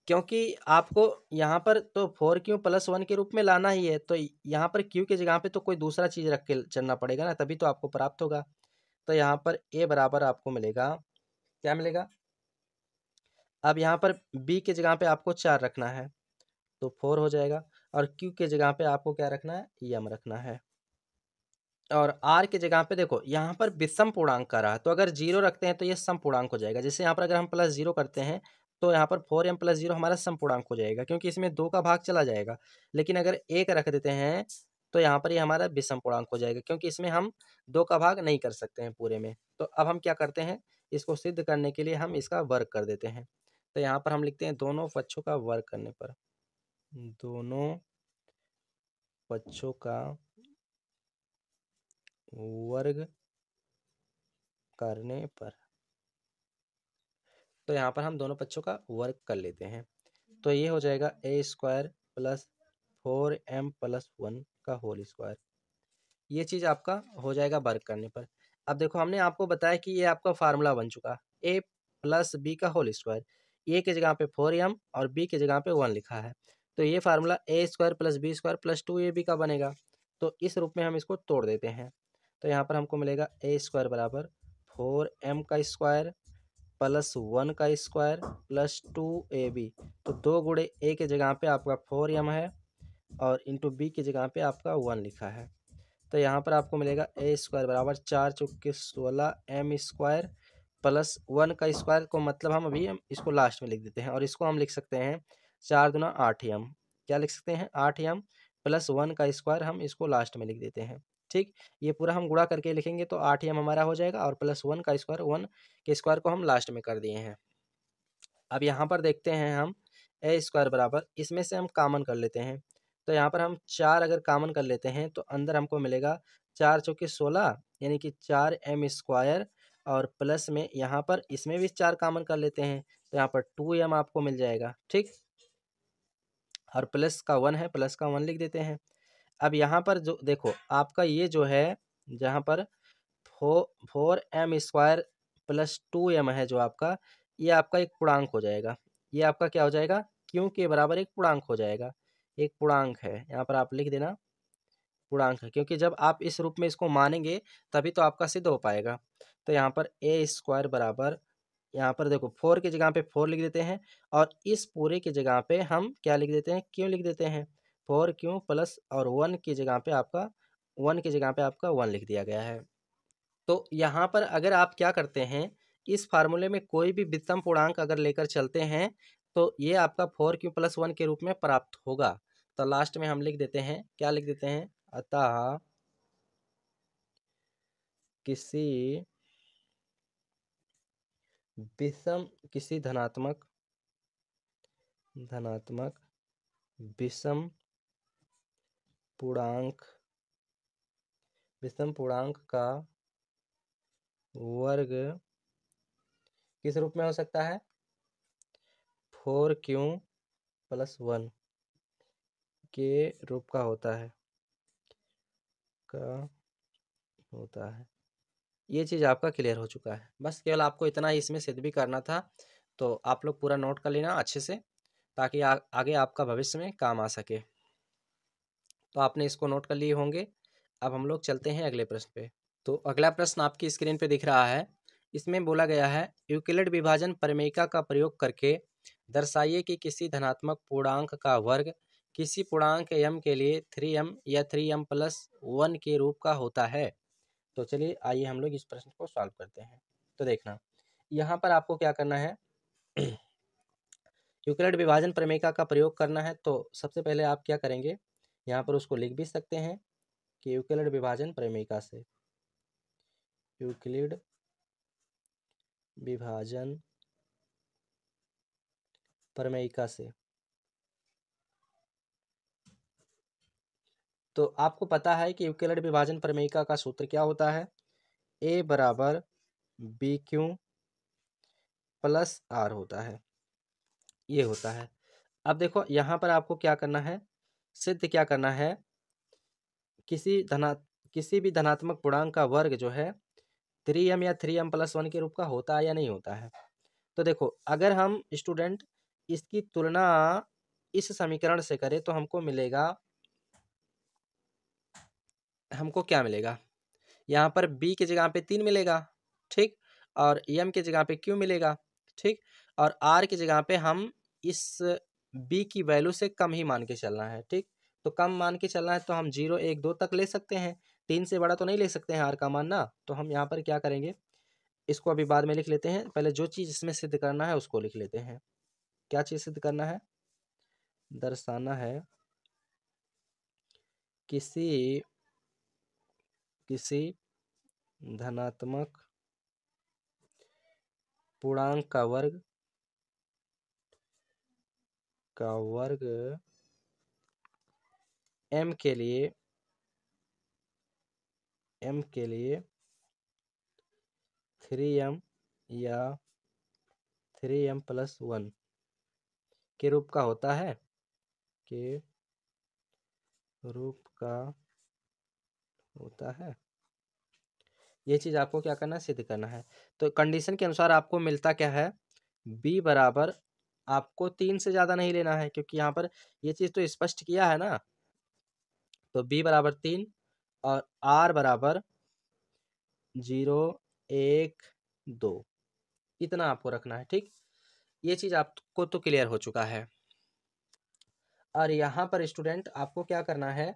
[SPEAKER 1] क्योंकि आपको यहाँ पर तो फोर क्यू प्लस वन के रूप में लाना ही है तो यहाँ पर क्यू के जगह पे तो कोई दूसरा चीज़ रख के चलना पड़ेगा ना तभी तो आपको प्राप्त होगा तो यहाँ पर ए बराबर आपको मिलेगा क्या मिलेगा अब यहाँ पर बी के जगह पे आपको चार रखना है तो फोर हो जाएगा और क्यू के जगह पे आपको क्या रखना है यम रखना है और आर के जगह पे देखो यहाँ पर विषम पूर्णांक का रहा तो अगर जीरो रखते हैं तो ये सम पूर्णांक हो जाएगा जैसे यहाँ पर अगर हम प्लस जीरो करते हैं तो यहाँ पर फोर एम प्लस जीरो हमारा सम पूर्णांक हो जाएगा क्योंकि इसमें दो का भाग चला जाएगा लेकिन अगर एक रख देते हैं तो यहाँ पर ये यह हमारा विषम पूर्णांक हो जाएगा क्योंकि इसमें हम दो का भाग नहीं कर सकते हैं पूरे में तो अब हम क्या करते हैं इसको सिद्ध करने के लिए हम इसका वर्ग कर देते हैं तो यहाँ पर हम लिखते हैं दोनों पक्षों का वर्ग करने पर दोनों पक्षों का वर्ग करने पर तो यहाँ पर हम दोनों पक्षों का वर्ग कर लेते हैं तो ये हो जाएगा A square plus four M plus one का होल स्क्वायर ये चीज़ आपका हो जाएगा वर्क करने पर अब देखो हमने आपको बताया कि ये आपका फार्मूला बन चुका ए प्लस बी का होल स्क्वायर ए के जगह पे फोर एम और बी के जगह पे वन लिखा है तो ये formula A square plus B square plus two A B का बनेगा तो इस रूप में हम इसको तोड़ देते हैं तो यहाँ पर हमको मिलेगा ए स्क्वायर बराबर फोर एम का स्क्वायर प्लस वन का square plus two A B तो दो गुड़े ए के जगह पे आपका फोर एम है और इंटू बी की जगह पे आपका वन लिखा है तो यहाँ पर आपको मिलेगा ए स्क्वायर बराबर चार चौके सोलह एम स्क्वायर प्लस वन का स्क्वायर को मतलब हम अभी इसको लास्ट में लिख देते हैं और इसको हम लिख सकते हैं चार दुना आठ एम क्या लिख सकते हैं आठ एम प्लस वन का स्क्वायर हम इसको लास्ट में लिख देते हैं ठीक ये पूरा हम गुड़ा करके लिखेंगे तो आठ एम हमारा हो जाएगा और प्लस वन का स्क्वायर वन के स्क्वायर को हम लास्ट में कर दिए हैं अब यहाँ पर देखते हैं हम ए स्क्वायर बराबर इसमें से हम कामन कर लेते हैं तो यहाँ पर हम चार अगर कामन कर लेते हैं तो अंदर हमको मिलेगा चार चौके सोलह यानी कि चार एम स्क्वायर और प्लस में यहाँ पर इसमें भी चार कामन कर लेते हैं तो यहाँ पर टू एम आपको मिल जाएगा ठीक और प्लस का वन है प्लस का वन लिख देते हैं अब यहाँ पर जो देखो आपका ये जो है जहाँ पर four four M square plus two M है जो आपका ये आपका एक पूर्णांक हो जाएगा ये आपका क्या हो जाएगा क्यों के बराबर एक पूर्णांक हो जाएगा एक पूर्णांक है यहाँ पर आप लिख देना पूर्णांक है क्योंकि जब आप इस रूप में इसको मानेंगे तभी तो आपका सिद्ध हो पाएगा तो यहाँ पर ए स्क्वायर बराबर यहाँ पर देखो फोर की जगह पे फोर लिख देते हैं और इस पूरे की जगह पे हम क्या लिख देते हैं क्यों लिख देते हैं फोर क्यों प्लस और वन की जगह पे आपका वन की जगह पे आपका वन लिख दिया गया है तो यहाँ पर अगर आप क्या करते हैं इस फार्मूले में कोई भी वित्तम पूर्णांक अगर लेकर चलते हैं तो ये आपका फोर क्यू प्लस वन के रूप में प्राप्त होगा तो लास्ट में हम लिख देते हैं क्या लिख देते हैं अतः किसी विषम किसी धनात्मक धनात्मक विषम पूर्णांक विषम पूर्णांक का वर्ग किस रूप में हो सकता है फोर क्यू प्लस वन के रूप का होता है का होता है ये चीज़ आपका क्लियर हो चुका है बस केवल आपको इतना ही इसमें सिद्ध भी करना था तो आप लोग पूरा नोट कर लेना अच्छे से ताकि आ, आगे आपका भविष्य में काम आ सके तो आपने इसको नोट कर लिए होंगे अब हम लोग चलते हैं अगले प्रश्न पे तो अगला प्रश्न आपकी स्क्रीन पे दिख रहा है इसमें बोला गया है यूक्लिड विभाजन प्रमेयिका का प्रयोग करके दर्शाइए कि किसी धनात्मक पूर्णांक का वर्ग किसी पूर्णांक एम के लिए थ्री एम या थ्री एम प्लस वन के रूप का होता है तो चलिए आइए हम लोग इस प्रश्न को सॉल्व करते हैं तो देखना यहाँ पर आपको क्या करना है यूक्लिड विभाजन प्रमेका का प्रयोग करना है तो सबसे पहले आप क्या करेंगे यहाँ पर उसको लिख भी सकते हैं कि यूक्लिड विभाजन प्रेमिका से यूक्लिड विभाजन प्रमेयिका से तो आपको पता है कि यूक्लिड विभाजन प्रमेयिका का सूत्र क्या होता है ए बराबर बी क्यू प्लस आर होता है ये होता है अब देखो यहाँ पर आपको क्या करना है सिद्ध क्या करना है किसी धना किसी भी धनात्मक पूर्णांक का वर्ग जो है थ्री एम या थ्री एम प्लस वन के रूप का होता है या नहीं होता है तो देखो अगर हम स्टूडेंट इसकी तुलना इस समीकरण से करें तो हमको मिलेगा हमको क्या मिलेगा यहाँ पर बी की जगह पे तीन मिलेगा ठीक और एम की जगह पे क्यू मिलेगा ठीक और आर की जगह पे हम इस बी की वैल्यू से कम ही मान के चलना है ठीक तो कम मान के चलना है तो हम जीरो एक दो तक ले सकते हैं तीन से बड़ा तो नहीं ले सकते हैं आर का मान ना तो हम यहाँ पर क्या करेंगे इसको अभी बाद में लिख लेते हैं पहले जो चीज़ इसमें सिद्ध करना है उसको लिख लेते हैं क्या चीज़ सिद्ध करना है दर्शाना है किसी किसी धनात्मक पूर्णांक का वर्ग का वर्ग एम के लिए एम के लिए थ्री एम या थ्री एम प्लस वन के रूप का होता है के रूप का होता है ये चीज़ आपको क्या करना है सिद्ध करना है तो कंडीशन के अनुसार आपको मिलता क्या है बी बराबर आपको तीन से ज़्यादा नहीं लेना है क्योंकि यहाँ पर ये चीज़ तो स्पष्ट किया है ना तो बी बराबर तीन और आर बराबर जीरो एक दो इतना आपको रखना है ठीक ये चीज़ आपको तो क्लियर हो चुका है और यहाँ पर स्टूडेंट आपको क्या करना है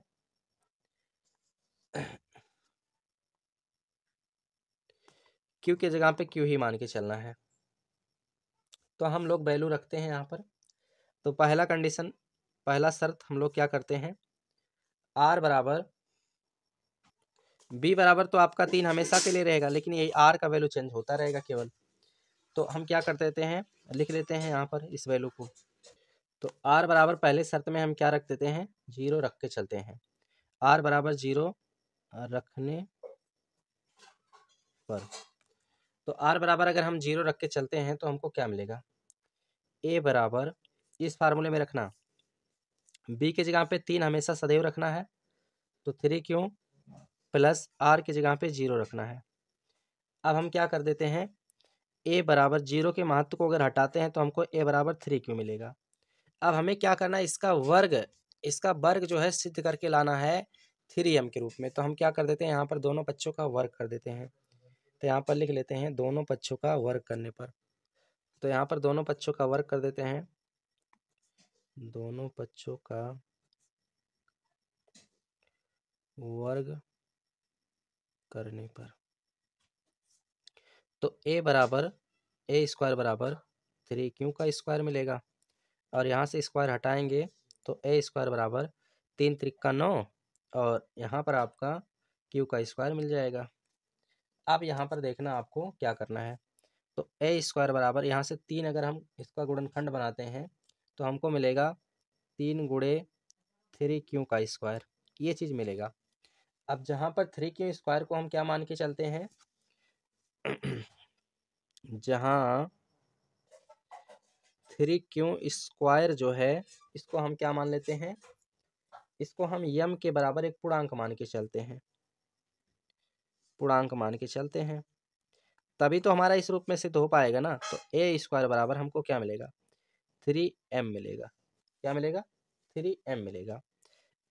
[SPEAKER 1] क्यू के जगह पे क्यू ही मान के चलना है तो हम लोग वैल्यू रखते हैं यहाँ पर तो पहला कंडीशन पहला शर्त हम लोग क्या करते हैं आर बराबर बी बराबर तो आपका तीन हमेशा के लिए रहेगा लेकिन यही आर का वैल्यू चेंज होता रहेगा केवल तो हम क्या कर देते हैं लिख लेते हैं यहाँ पर इस वैल्यू को तो आर बराबर पहले शर्त में हम क्या रख देते हैं जीरो रख के चलते हैं आर बराबर जीरो रखने पर तो आर बराबर अगर हम जीरो रख के चलते हैं तो हमको क्या मिलेगा ए बराबर इस फार्मूले में रखना बी की जगह पे तीन हमेशा सदैव रखना है तो थ्री क्यों प्लस आर की जगह पे जीरो रखना है अब हम क्या कर देते हैं ए बराबर जीरो के महत्व को अगर हटाते हैं तो हमको ए बराबर थ्री क्यों मिलेगा अब हमें क्या करना है इसका वर्ग इसका वर्ग जो है सिद्ध करके लाना है थ्री एम के रूप में तो हम क्या कर देते हैं यहाँ पर दोनों बच्चों का वर्ग कर देते हैं तो यहाँ पर लिख लेते हैं दोनों पक्षों का वर्ग करने पर तो यहाँ पर दोनों पक्षों का वर्ग कर देते हैं दोनों पक्षों का वर्ग करने पर तो ए बराबर ए स्क्वायर बराबर थ्री क्यू का स्क्वायर मिलेगा और यहाँ से स्क्वायर हटाएंगे तो ए स्क्वायर बराबर तीन त्रिक का नौ और यहाँ पर आपका क्यू का स्क्वायर मिल जाएगा अब यहाँ पर देखना आपको क्या करना है तो ए स्क्वायर बराबर यहाँ से तीन अगर हम इसका गुणनखंड बनाते हैं तो हमको मिलेगा तीन गुड़े थ्री क्यू का स्क्वायर ये चीज़ मिलेगा अब जहाँ पर थ्री क्यू स्क्वायर को हम क्या मान के चलते हैं जहाँ थ्री क्यू स्क्वायर जो है इसको हम क्या मान लेते हैं इसको हम यम के बराबर एक पूर्णांक मान के चलते हैं पूर्णांक मान के चलते हैं तभी तो हमारा इस रूप में सिद्ध हो पाएगा ना तो ए स्क्वायर बराबर हमको क्या मिलेगा थ्री एम मिलेगा क्या मिलेगा थ्री एम मिलेगा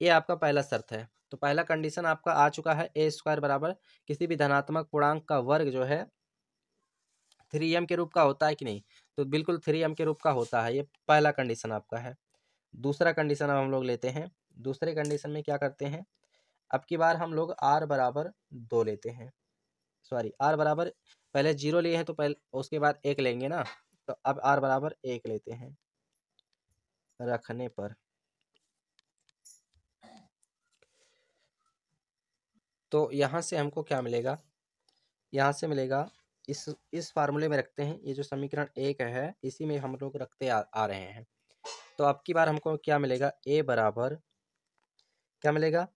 [SPEAKER 1] ये आपका पहला शर्त है तो पहला कंडीशन आपका आ चुका है ए स्क्वायर बराबर किसी भी धनात्मक पूर्णांक का वर्ग जो है थ्री एम के रूप का होता है कि नहीं तो बिल्कुल थ्री एम के रूप का होता है ये पहला कंडीशन आपका है दूसरा कंडीशन अब हम लोग लेते हैं दूसरे कंडीशन में क्या करते हैं अब की बार हम लोग आर बराबर दो लेते हैं सॉरी आर बराबर पहले जीरो लिए हैं तो पहले उसके बाद एक लेंगे ना तो अब आर बराबर एक लेते हैं रखने पर तो यहाँ से हमको क्या मिलेगा यहाँ से मिलेगा इस इस फार्मूले में रखते हैं ये जो समीकरण एक है इसी में हम लोग रखते आ, आ रहे हैं तो अब की बार हमको क्या मिलेगा ए बराबर क्या मिलेगा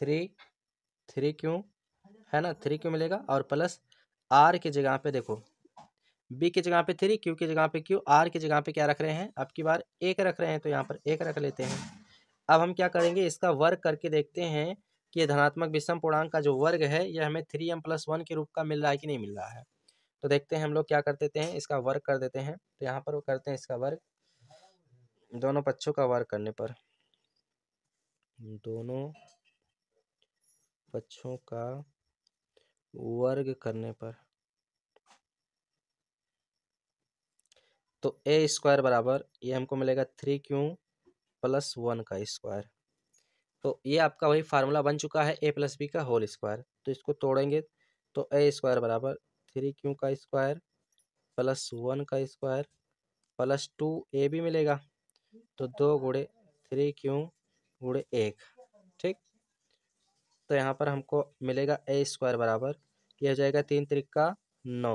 [SPEAKER 1] थ्री थ्री क्यों है ना थ्री क्यों मिलेगा और प्लस आर की जगह पे देखो बी की जगह पे थ्री क्यू की जगह पे क्यू आर की जगह पे क्या रख रहे हैं अब की बार एक रख रहे हैं तो यहाँ पर एक रख लेते हैं अब हम क्या करेंगे इसका वर्ग करके देखते हैं कि धनात्मक विषम पूर्णांक का जो वर्ग है यह हमें थ्री एम प्लस वन के रूप का मिल रहा है कि नहीं मिल रहा है तो देखते हैं हम लोग क्या कर देते हैं इसका वर्ग कर देते हैं तो यहाँ पर वो करते हैं इसका वर्ग दोनों पक्षों का वर्ग करने पर दोनों पक्षों का वर्ग करने पर तो ए स्क्वायर बराबर ये हमको मिलेगा थ्री क्यू प्लस वन का स्क्वायर तो ये आपका वही फार्मूला बन चुका है ए प्लस बी का होल स्क्वायर तो इसको तोड़ेंगे तो ए स्क्वायर बराबर थ्री क्यू का स्क्वायर प्लस वन का square plus two A B मिलेगा तो दो गुड़े थ्री क्यू गुड़े एक ठीक तो यहाँ पर हमको मिलेगा ए स्क्वायर बराबर ये हो जाएगा तीन तरीक का नौ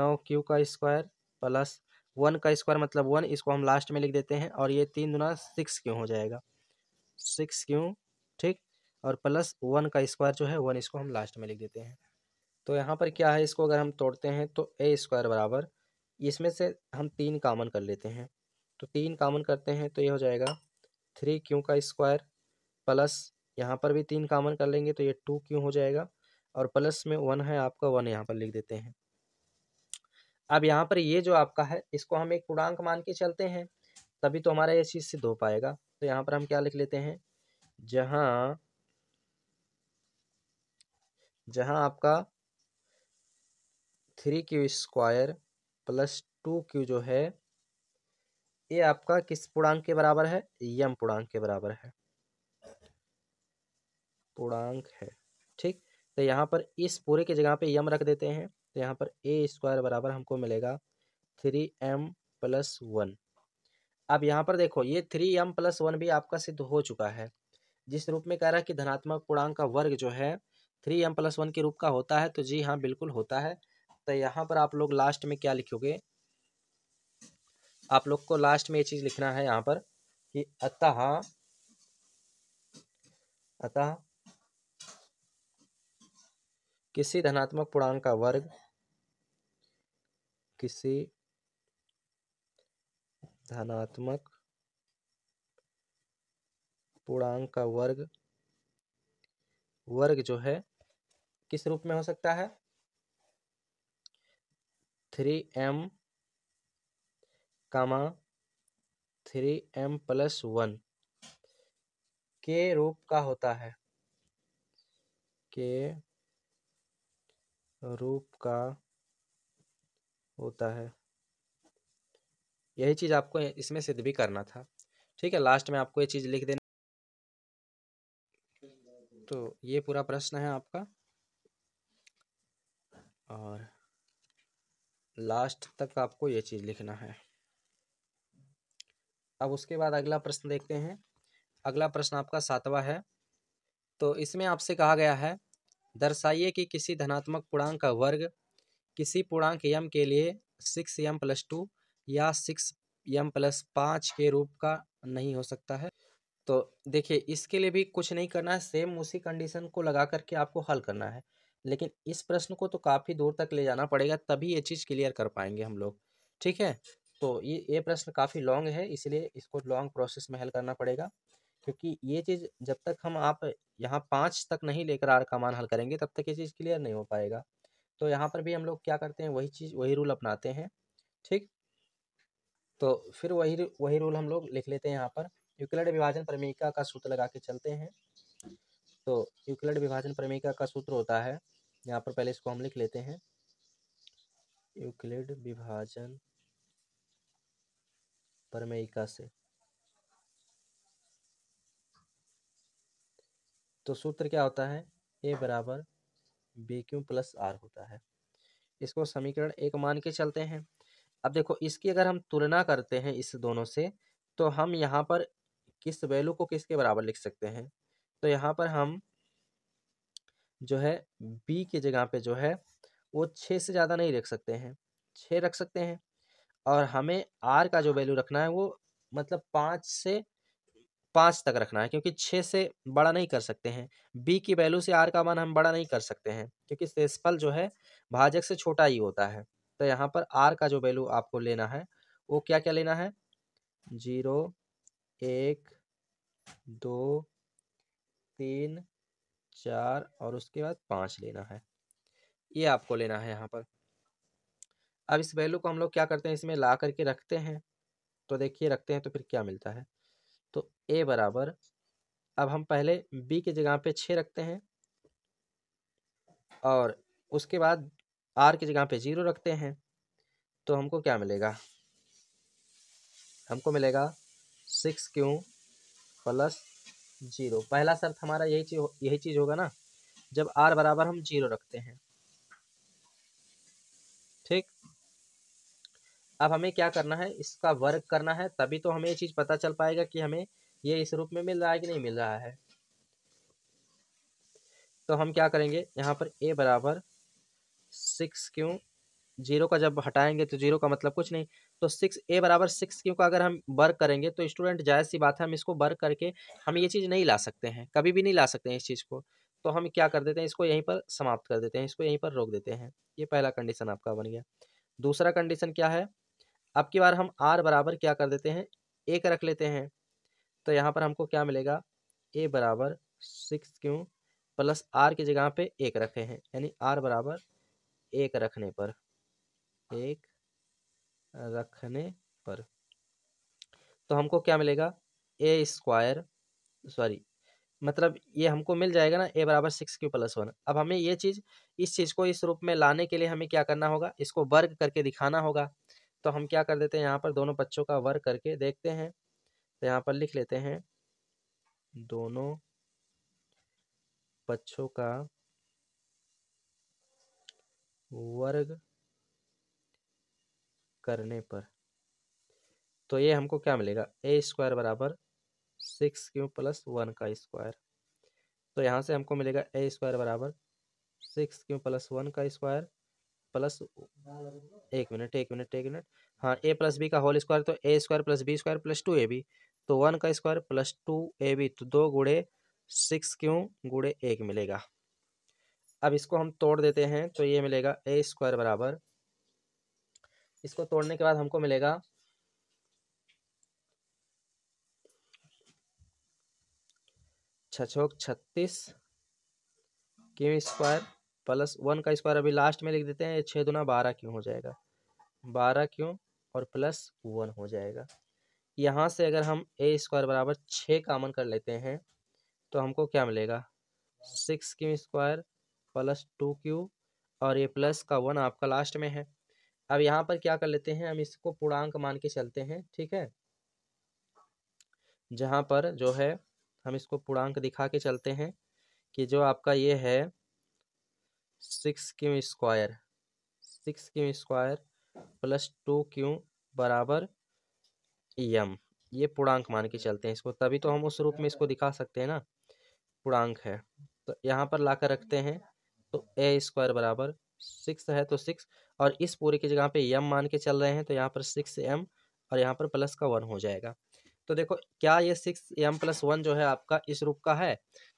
[SPEAKER 1] नौ क्यू का स्क्वायर प्लस वन का स्क्वायर मतलब वन इसको हम लास्ट में लिख देते हैं और ये तीन दुना सिक्स क्यों हो जाएगा सिक्स क्यों ठीक और प्लस वन का स्क्वायर जो है वन इसको हम लास्ट में लिख देते हैं तो यहाँ पर क्या है इसको अगर हम तोड़ते हैं तो ए स्क्वायर बराबर इसमें से हम तीन कामन कर लेते हैं तो तीन कामन करते हैं तो ये हो जाएगा थ्री क्यू का स्क्वायर प्लस यहाँ पर भी तीन कामन कर लेंगे तो ये टू क्यों हो जाएगा और प्लस में वन है आपका वन यहाँ पर लिख देते हैं अब यहाँ पर ये जो आपका है इसको हम एक पूर्णांक मान के चलते हैं तभी तो हमारा ये चीज़ सिद्ध हो पाएगा तो यहाँ पर हम क्या लिख लेते हैं जहाँ जहाँ आपका three Q square plus two Q जो है ये आपका किस पूर्णांक के बराबर है यम पूर्णांक के बराबर है पूर्णांक है ठीक तो यहाँ पर इस पूरे की जगह पे यम रख देते हैं तो यहाँ पर ए स्क्वायर बराबर हमको मिलेगा थ्री एम प्लस वन अब यहाँ पर देखो ये थ्री एम प्लस वन भी आपका सिद्ध हो चुका है जिस रूप में कह रहा है कि धनात्मक पूर्णांक का वर्ग जो है थ्री एम प्लस वन के रूप का होता है तो जी हाँ बिल्कुल होता है तो यहाँ पर आप लोग लास्ट में क्या लिखोगे आप लोग को लास्ट में ये चीज़ लिखना है यहाँ पर कि अतः अतः किसी धनात्मक पूर्णांक का वर्ग किसी धनात्मक पूर्णांक का वर्ग वर्ग जो है किस रूप में हो सकता है three M comma three M plus one के रूप का होता है के रूप का होता है यही चीज़ आपको इसमें सिद्ध भी करना था ठीक है लास्ट में आपको ये चीज़ लिख देना तो ये पूरा प्रश्न है आपका और लास्ट तक आपको ये चीज़ लिखना है अब उसके बाद अगला प्रश्न देखते हैं अगला प्रश्न आपका सातवां है तो इसमें आपसे कहा गया है दर्शाइए कि किसी धनात्मक पूर्णांक का वर्ग किसी पूर्णांक यम के लिए सिक्स यम प्लस टू या सिक्स यम प्लस पाँच के रूप का नहीं हो सकता है तो देखिए इसके लिए भी कुछ नहीं करना है सेम उसी कंडीशन को लगा करके आपको हल करना है लेकिन इस प्रश्न को तो काफ़ी दूर तक ले जाना पड़ेगा तभी ये चीज़ क्लियर कर पाएंगे हम लोग ठीक है तो ये ये प्रश्न काफ़ी लॉन्ग है इसलिए इसको लॉन्ग प्रोसेस में हल करना पड़ेगा क्योंकि ये चीज़ जब तक हम आप यहाँ पाँच तक नहीं लेकर आर का मान हल करेंगे तब तक ये चीज़ क्लियर नहीं हो पाएगा तो यहाँ पर भी हम लोग क्या करते हैं वही चीज़ वही रूल अपनाते हैं ठीक तो फिर वही वही रूल हम लोग लिख लेते हैं यहाँ पर यूक्लिड विभाजन प्रमेयिका का सूत्र लगा के चलते हैं तो यूक्लिड विभाजन प्रमेयिका का सूत्र होता है यहाँ पर पहले इसको हम लिख लेते हैं यूक्लिड विभाजन प्रमेयिका से तो सूत्र क्या होता है ए बराबर बी क्यू प्लस आर होता है इसको समीकरण एक मान के चलते हैं अब देखो इसकी अगर हम तुलना करते हैं इस दोनों से तो हम यहाँ पर किस वैल्यू को किसके बराबर लिख सकते हैं तो यहाँ पर हम जो है बी की जगह पे जो है वो छः से ज़्यादा नहीं रख सकते हैं छः रख सकते हैं और हमें आर का जो वैल्यू रखना है वो मतलब पाँच से पाँच तक रखना है क्योंकि छः से बड़ा नहीं कर सकते हैं बी की वैल्यू से आर का मान हम बड़ा नहीं कर सकते हैं क्योंकि शेषफल जो है भाजक से छोटा ही होता है तो यहाँ पर आर का जो वैल्यू आपको लेना है वो क्या क्या लेना है जीरो एक दो तीन चार और उसके बाद पाँच लेना है ये आपको लेना है यहाँ पर अब इस वैल्यू को हम लोग क्या करते हैं इसमें ला करके रखते हैं तो देखिए रखते हैं तो फिर क्या मिलता है ए बराबर अब हम पहले बी की जगह पे छः रखते हैं और उसके बाद आर की जगह पे ज़ीरो रखते हैं तो हमको क्या मिलेगा हमको मिलेगा सिक्स क्यू प्लस जीरो पहला शर्त हमारा यही चीज यही चीज़ होगा ना जब आर बराबर हम जीरो रखते हैं ठीक अब हमें क्या करना है इसका वर्क करना है तभी तो हमें ये चीज़ पता चल पाएगा कि हमें ये इस रूप में मिल रहा है कि नहीं मिल रहा है तो हम क्या करेंगे यहाँ पर ए बराबर सिक्स क्यू जीरो का जब हटाएंगे तो जीरो का मतलब कुछ नहीं तो सिक्स ए बराबर सिक्स क्यू का अगर हम वर्क करेंगे तो स्टूडेंट जायज़ सी बात है हम इसको वर्क करके हम ये चीज़ नहीं ला सकते हैं कभी भी नहीं ला सकते हैं इस चीज़ को तो हम क्या कर देते हैं इसको यहीं पर समाप्त कर देते हैं इसको यहीं पर रोक देते हैं ये पहला कंडीशन आपका बन गया दूसरा कंडीशन क्या है अब की बार हम आर बराबर क्या कर देते हैं एक रख लेते हैं तो यहाँ पर हमको क्या मिलेगा ए बराबर सिक्स क्यू प्लस आर की जगह पे एक रखे हैं यानी आर बराबर एक रखने पर एक रखने पर तो हमको क्या मिलेगा ए स्क्वायर सॉरी मतलब ये हमको मिल जाएगा ना ए बराबर सिक्स क्यू प्लस वन अब हमें ये चीज़ इस चीज़ को इस रूप में लाने के लिए हमें क्या करना होगा इसको वर्ग करके दिखाना होगा तो हम क्या कर देते हैं यहाँ पर दोनों बच्चों का वर्ग करके देखते हैं तो यहाँ पर लिख लेते हैं दोनों पक्षों का वर्ग करने पर तो ये हमको क्या मिलेगा ए स्क्वायर बराबर सिक्स क्यू प्लस वन का स्क्वायर तो यहाँ से हमको मिलेगा ए स्क्वायर बराबर सिक्स क्यू प्लस वन का स्क्वायर प्लस एक मिनट एक मिनट एक मिनट हाँ ए प्लस बी का होल स्क्वायर तो A square plus B square plus two A B तो वन का square plus two A B तो दो गुड़े सिक्स क्यों गुड़े एक मिलेगा अब इसको हम तोड़ देते हैं तो ये मिलेगा ए स्क्वायर बराबर इसको तोड़ने के बाद हमको मिलेगा छछोक छत्तीस क्यू स्क्वायर प्लस वन का स्क्वायर अभी लास्ट में लिख देते हैं छः दुना बारह क्यों हो जाएगा बारह क्यों और प्लस वन हो जाएगा यहाँ से अगर हम ए स्क्वायर बराबर छः कामन कर लेते हैं तो हमको क्या मिलेगा six Q square plus two Q और ये प्लस का वन आपका लास्ट में है अब यहाँ पर क्या कर लेते हैं हम इसको पूर्णांक मान के चलते हैं ठीक है जहाँ पर जो है हम इसको पूर्णांक दिखा के चलते हैं कि जो आपका ये है six Q square six Q square plus two Q बराबर यम ये पूर्णांक मान के चलते हैं इसको तभी तो हम उस रूप में इसको दिखा सकते हैं ना पूर्णांक है तो यहाँ पर ला कर रखते हैं तो ए स्क्वायर बराबर सिक्स है तो सिक्स और इस पूरे की जगह पे यम मान के चल रहे हैं तो यहाँ पर सिक्स एम और यहाँ पर प्लस का वन हो जाएगा तो देखो क्या ये सिक्स एम प्लस वन जो है आपका इस रूप का है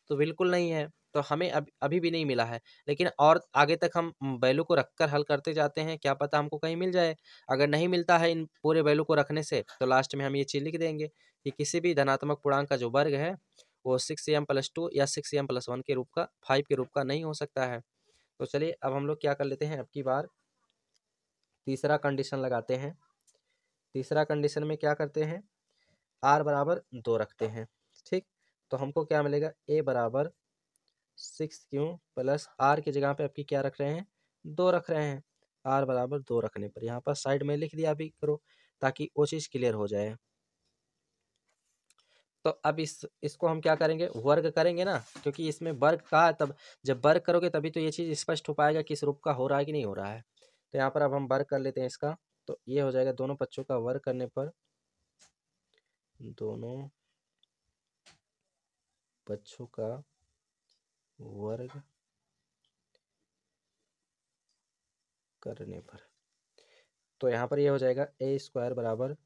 [SPEAKER 1] तो बिल्कुल नहीं है तो हमें अब अभी भी नहीं मिला है लेकिन और आगे तक हम बैलू को रखकर हल करते जाते हैं क्या पता हमको कहीं मिल जाए अगर नहीं मिलता है इन पूरे बैलू को रखने से तो लास्ट में हम ये चीज़ लिख देंगे कि किसी भी धनात्मक पूर्णांक का जो वर्ग है वो सिक्स एम प्लस टू या सिक्स एम प्लस वन के रूप का फाइव के रूप का नहीं हो सकता है तो चलिए अब हम लोग क्या कर लेते हैं अब की बार तीसरा कंडीशन लगाते हैं तीसरा कंडीशन में क्या करते हैं आर बराबर दो रखते हैं ठीक तो हमको क्या मिलेगा ए बराबर सिक्स क्यू प्लस आर की जगह पे आपकी क्या रख रहे हैं दो रख रहे हैं आर बराबर दो रखने पर यहाँ पर साइड में लिख दिया अभी करो ताकि वो चीज़ क्लियर हो जाए तो अब इस इसको हम क्या करेंगे वर्ग करेंगे ना क्योंकि इसमें वर्ग का तब जब वर्ग करोगे तभी तो ये चीज़ स्पष्ट हो पाएगा किस रूप का हो रहा है कि नहीं हो रहा है तो यहाँ पर अब हम वर्ग कर लेते हैं इसका तो ये हो जाएगा दोनों बच्चों का वर्ग करने पर दोनों बच्चों का वर्ग करने पर तो यहाँ पर ये यह हो जाएगा ए स्क्वायर बराबर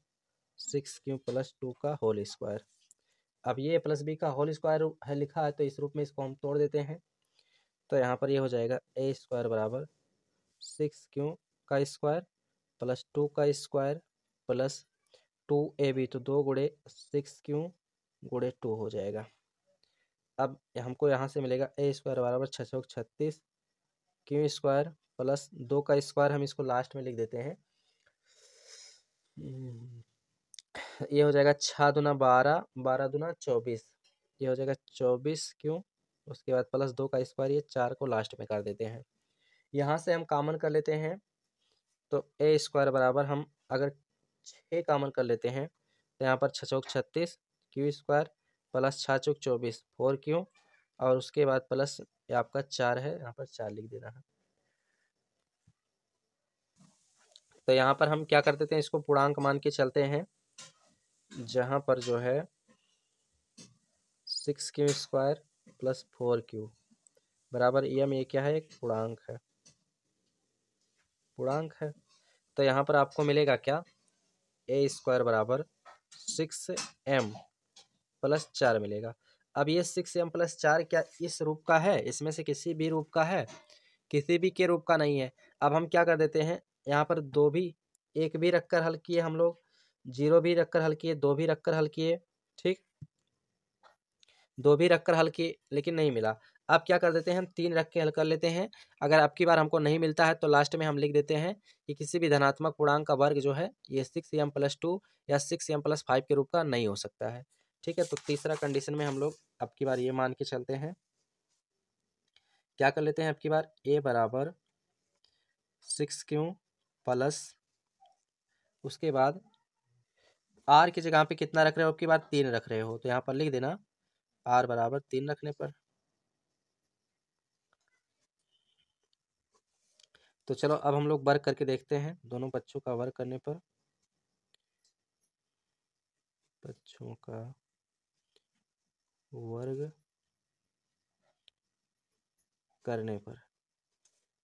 [SPEAKER 1] सिक्स क्यू प्लस टू का होल स्क्वायर अब ये प्लस बी का होल स्क्वायर है लिखा है तो इस रूप में इसको हम तोड़ देते हैं तो यहाँ पर ये यह हो जाएगा ए स्क्वायर बराबर सिक्स क्यू का स्क्वायर प्लस टू का square plus two A B तो दो गुड़े सिक्स क्यू गुड़े टू हो जाएगा अब हमको यहाँ से मिलेगा ए स्क्वायर बराबर छः सौ छत्तीस क्यू स्क्वायर प्लस दो का स्क्वायर हम इसको लास्ट में लिख देते हैं हम्म, ये हो जाएगा छः दुना बारह बारह दुना चौबीस ये हो जाएगा चौबीस क्यों उसके बाद प्लस दो का स्क्वायर ये चार को लास्ट में कर देते हैं यहाँ से हम कामन कर लेते हैं तो ए स्क्वायर बराबर हम अगर छः कामन कर लेते हैं तो यहाँ पर छः चौक छत्तीस क्यू स्क्वायर प्लस छः चौक चौबीस फोर क्यों और उसके बाद प्लस आपका चार है यहाँ पर चार लिख देना है तो यहाँ पर हम क्या करते थे इसको पूर्णांक मान के चलते हैं जहाँ पर जो है six Q square plus four Q बराबर एम ये क्या है एक पूर्णांक है पूर्णांक है तो यहाँ पर आपको मिलेगा क्या ए स्क्वायर बराबर सिक्स एम प्लस चार मिलेगा अब ये सिक्स एम प्लस चार क्या इस रूप का है इसमें से किसी भी रूप का है किसी भी के रूप का नहीं है अब हम क्या कर देते हैं यहाँ पर दो भी एक भी रखकर हल किए हम लोग जीरो भी रखकर हल किए दो भी रखकर हल किए ठीक दो भी रखकर हल किए लेकिन नहीं मिला अब क्या कर देते हैं हम तीन रख के हल कर लेते हैं अगर अब की बार हमको नहीं मिलता है तो लास्ट में हम लिख देते हैं कि किसी भी धनात्मक पूर्णांक का वर्ग जो है ये सिक्स एम प्लस टू या सिक्स एम प्लस फाइव के रूप का नहीं हो सकता है ठीक है तो तीसरा कंडीशन में हम लोग अब की बार ये मान के चलते हैं क्या कर लेते हैं अब की बार ए बराबर सिक्स क्यू प्लस उसके बाद आर की जगह पे कितना रख रहे हो आपकी बार तीन रख रहे हो तो यहाँ पर लिख देना आर बराबर तीन रखने पर तो चलो अब हम लोग वर्क करके देखते हैं दोनों बच्चों का वर्क करने पर बच्चों का वर्ग करने पर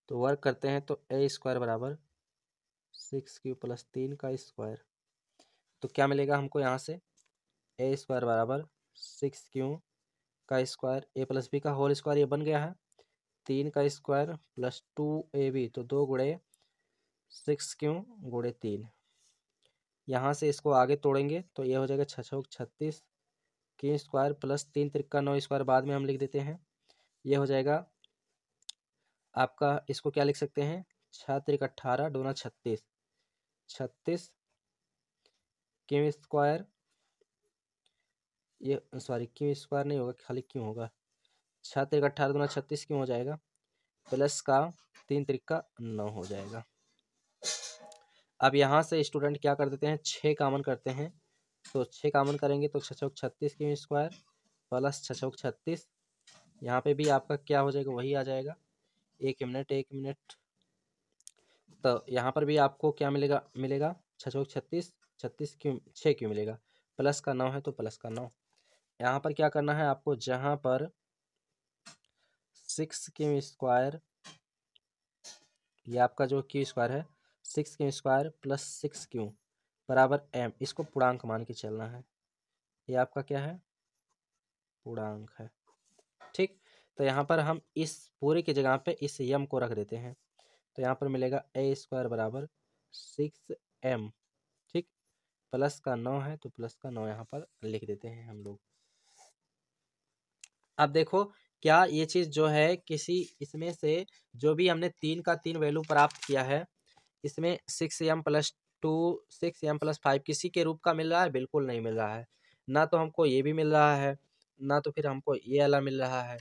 [SPEAKER 1] तो वर्ग करते हैं तो ए स्क्वायर बराबर सिक्स क्यू प्लस तीन का स्क्वायर तो क्या मिलेगा हमको यहाँ से ए स्क्वायर बराबर सिक्स क्यू का स्क्वायर ए प्लस बी का होल स्क्वायर ये बन गया है तीन का square plus two A B तो दो गुड़े सिक्स क्यू गुड़े तीन यहाँ से इसको आगे तोड़ेंगे तो ये हो जाएगा छः छः छत्तीस के स्क्वायर प्लस तीन तिरक्का नौ स्क्वायर बाद में हम लिख देते हैं ये हो जाएगा आपका इसको क्या लिख सकते हैं छः तिरक अट्ठारह डोना छत्तीस छत्तीस क्यू स्क्वायर ये सॉरी क्यू स्क्वायर नहीं होगा खाली क्यों होगा छः तिरक अट्ठारह दोना छत्तीस क्यों हो जाएगा प्लस का तीन तिरक्का नौ हो जाएगा अब यहाँ से स्टूडेंट क्या कर देते हैं छः कामन करते हैं सौ छः कामन करेंगे तो छः सौ छत्तीस क्यों स्क्वायर प्लस छः सौ छत्तीस यहाँ पे भी आपका क्या हो जाएगा वही आ जाएगा एक मिनट एक मिनट तो यहाँ पर भी आपको क्या मिलेगा मिलेगा छः सौ छत्तीस छत्तीस क्यों छः क्यों मिलेगा प्लस का नौ है तो प्लस का नौ यहाँ पर क्या करना है आपको जहाँ पर सिक्स क्यू स्क्वायर ये आपका जो क्यू स्क्वायर है six Q square plus six Q बराबर एम इसको पूर्णांक मान के चलना है ये आपका क्या है पूर्णांक है ठीक तो यहाँ पर हम इस पूरे की जगह पे इस यम को रख देते हैं तो यहाँ पर मिलेगा ए स्क्वायर बराबर सिक्स एम ठीक प्लस का नौ है तो प्लस का नौ यहाँ पर लिख देते हैं हम लोग अब देखो क्या ये चीज़ जो है किसी इसमें से जो भी हमने तीन का तीन वैल्यू प्राप्त किया है इसमें six M plus two six M plus five किसी के रूप का मिल रहा है बिल्कुल नहीं मिल रहा है ना तो हमको ये भी मिल रहा है ना तो फिर हमको ये वाला मिल रहा है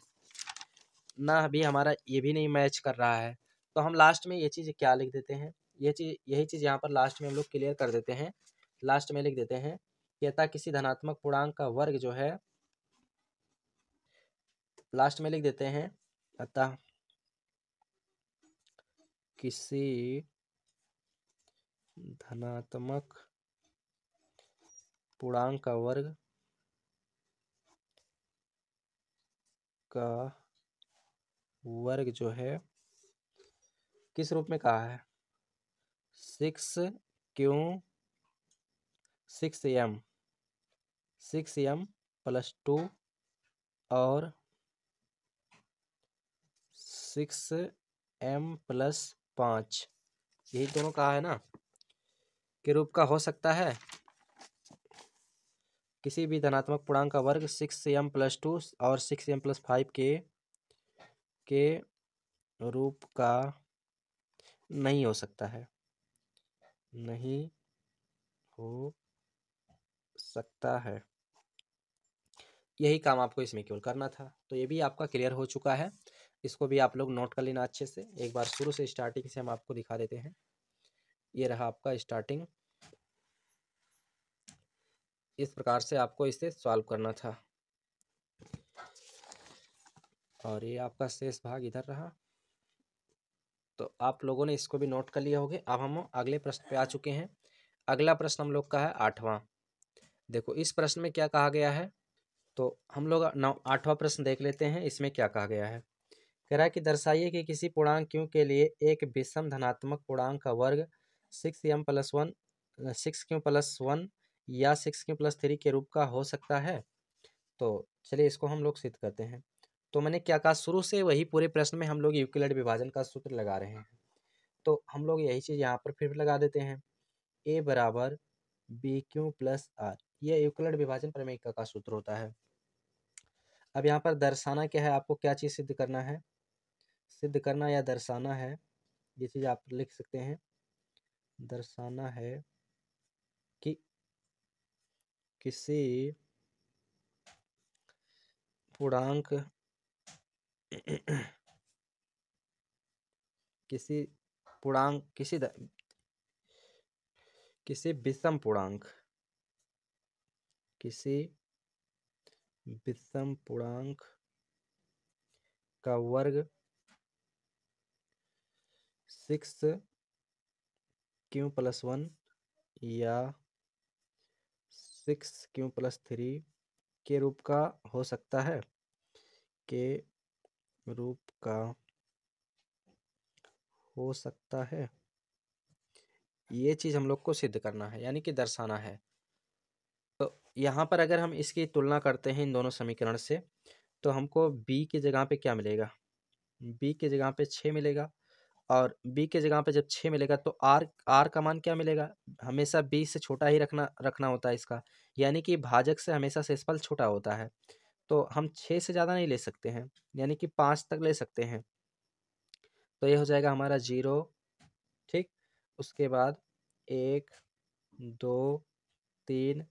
[SPEAKER 1] ना अभी हमारा ये भी नहीं मैच कर रहा है तो हम लास्ट में ये चीज़ क्या लिख देते हैं ये चीज़ यही चीज़ यहाँ पर लास्ट में हम लोग क्लियर कर देते हैं लास्ट में लिख देते हैं यथा किसी धनात्मक पूर्णांक का वर्ग जो है लास्ट में लिख देते हैं अतः किसी धनात्मक पूर्णांक का वर्ग का वर्ग जो है किस रूप में कहा है six Q six M six M plus two और सिक्स एम प्लस पाँच यही दोनों कहा है ना के रूप का हो सकता है किसी भी धनात्मक पूर्णांक का वर्ग सिक्स एम प्लस टू और सिक्स एम प्लस फाइव के के रूप का नहीं हो सकता है नहीं हो सकता है यही काम आपको इसमें केवल करना था तो ये भी आपका क्लियर हो चुका है इसको भी आप लोग नोट कर लेना अच्छे से एक बार शुरू से स्टार्टिंग से हम आपको दिखा देते हैं ये रहा आपका स्टार्टिंग इस प्रकार से आपको इसे सॉल्व करना था और ये आपका शेष भाग इधर रहा तो आप लोगों ने इसको भी नोट कर लिए होगे अब हम अगले प्रश्न पे आ चुके हैं अगला प्रश्न हम लोग का है आठवां देखो इस प्रश्न में क्या कहा गया है तो हम लोग नौ आठवां प्रश्न देख लेते हैं इसमें क्या कहा गया है कह रहा है कि दर्शाइए कि किसी पूर्णांक क्यों के लिए एक विषम धनात्मक पूर्णांक का वर्ग six M plus one six Q plus one या सिक्स क्यू प्लस थ्री के रूप का हो सकता है तो चलिए इसको हम लोग सिद्ध करते हैं तो मैंने क्या कहा शुरू से वही पूरे प्रश्न में हम लोग यूक्लिड विभाजन का सूत्र लगा रहे हैं तो हम लोग यही चीज़ यहाँ पर फिर लगा देते हैं ए बराबर बी क्यू प्लस आर यह यूक्लिड विभाजन प्रमेय का सूत्र होता है अब यहाँ पर दर्शाना क्या है आपको क्या चीज़ सिद्ध करना है सिद्ध करना या दर्शाना है ये चीज़ आप लिख सकते हैं दर्शाना है कि किसी पूर्णांक किसी पूर्णांक किसी द, किसी विषम पूर्णांक किसी विषम पूर्णांक का वर्ग सिक्स क्यू प्लस वन या सिक्स क्यू प्लस थ्री के रूप का हो सकता है के रूप का हो सकता है ये चीज़ हम लोग को सिद्ध करना है यानी कि दर्शाना है तो यहाँ पर अगर हम इसकी तुलना करते हैं इन दोनों समीकरण से तो हमको b की जगह पे क्या मिलेगा b की जगह पे छः मिलेगा और बी के जगह पे जब छः मिलेगा तो आर आर का मान क्या मिलेगा हमेशा बी से छोटा ही रखना रखना होता है इसका यानी कि भाजक से हमेशा शेषफल छोटा होता है तो हम छः से ज़्यादा नहीं ले सकते हैं यानी कि पाँच तक ले सकते हैं तो ये हो जाएगा हमारा जीरो ठीक उसके बाद एक दो तीन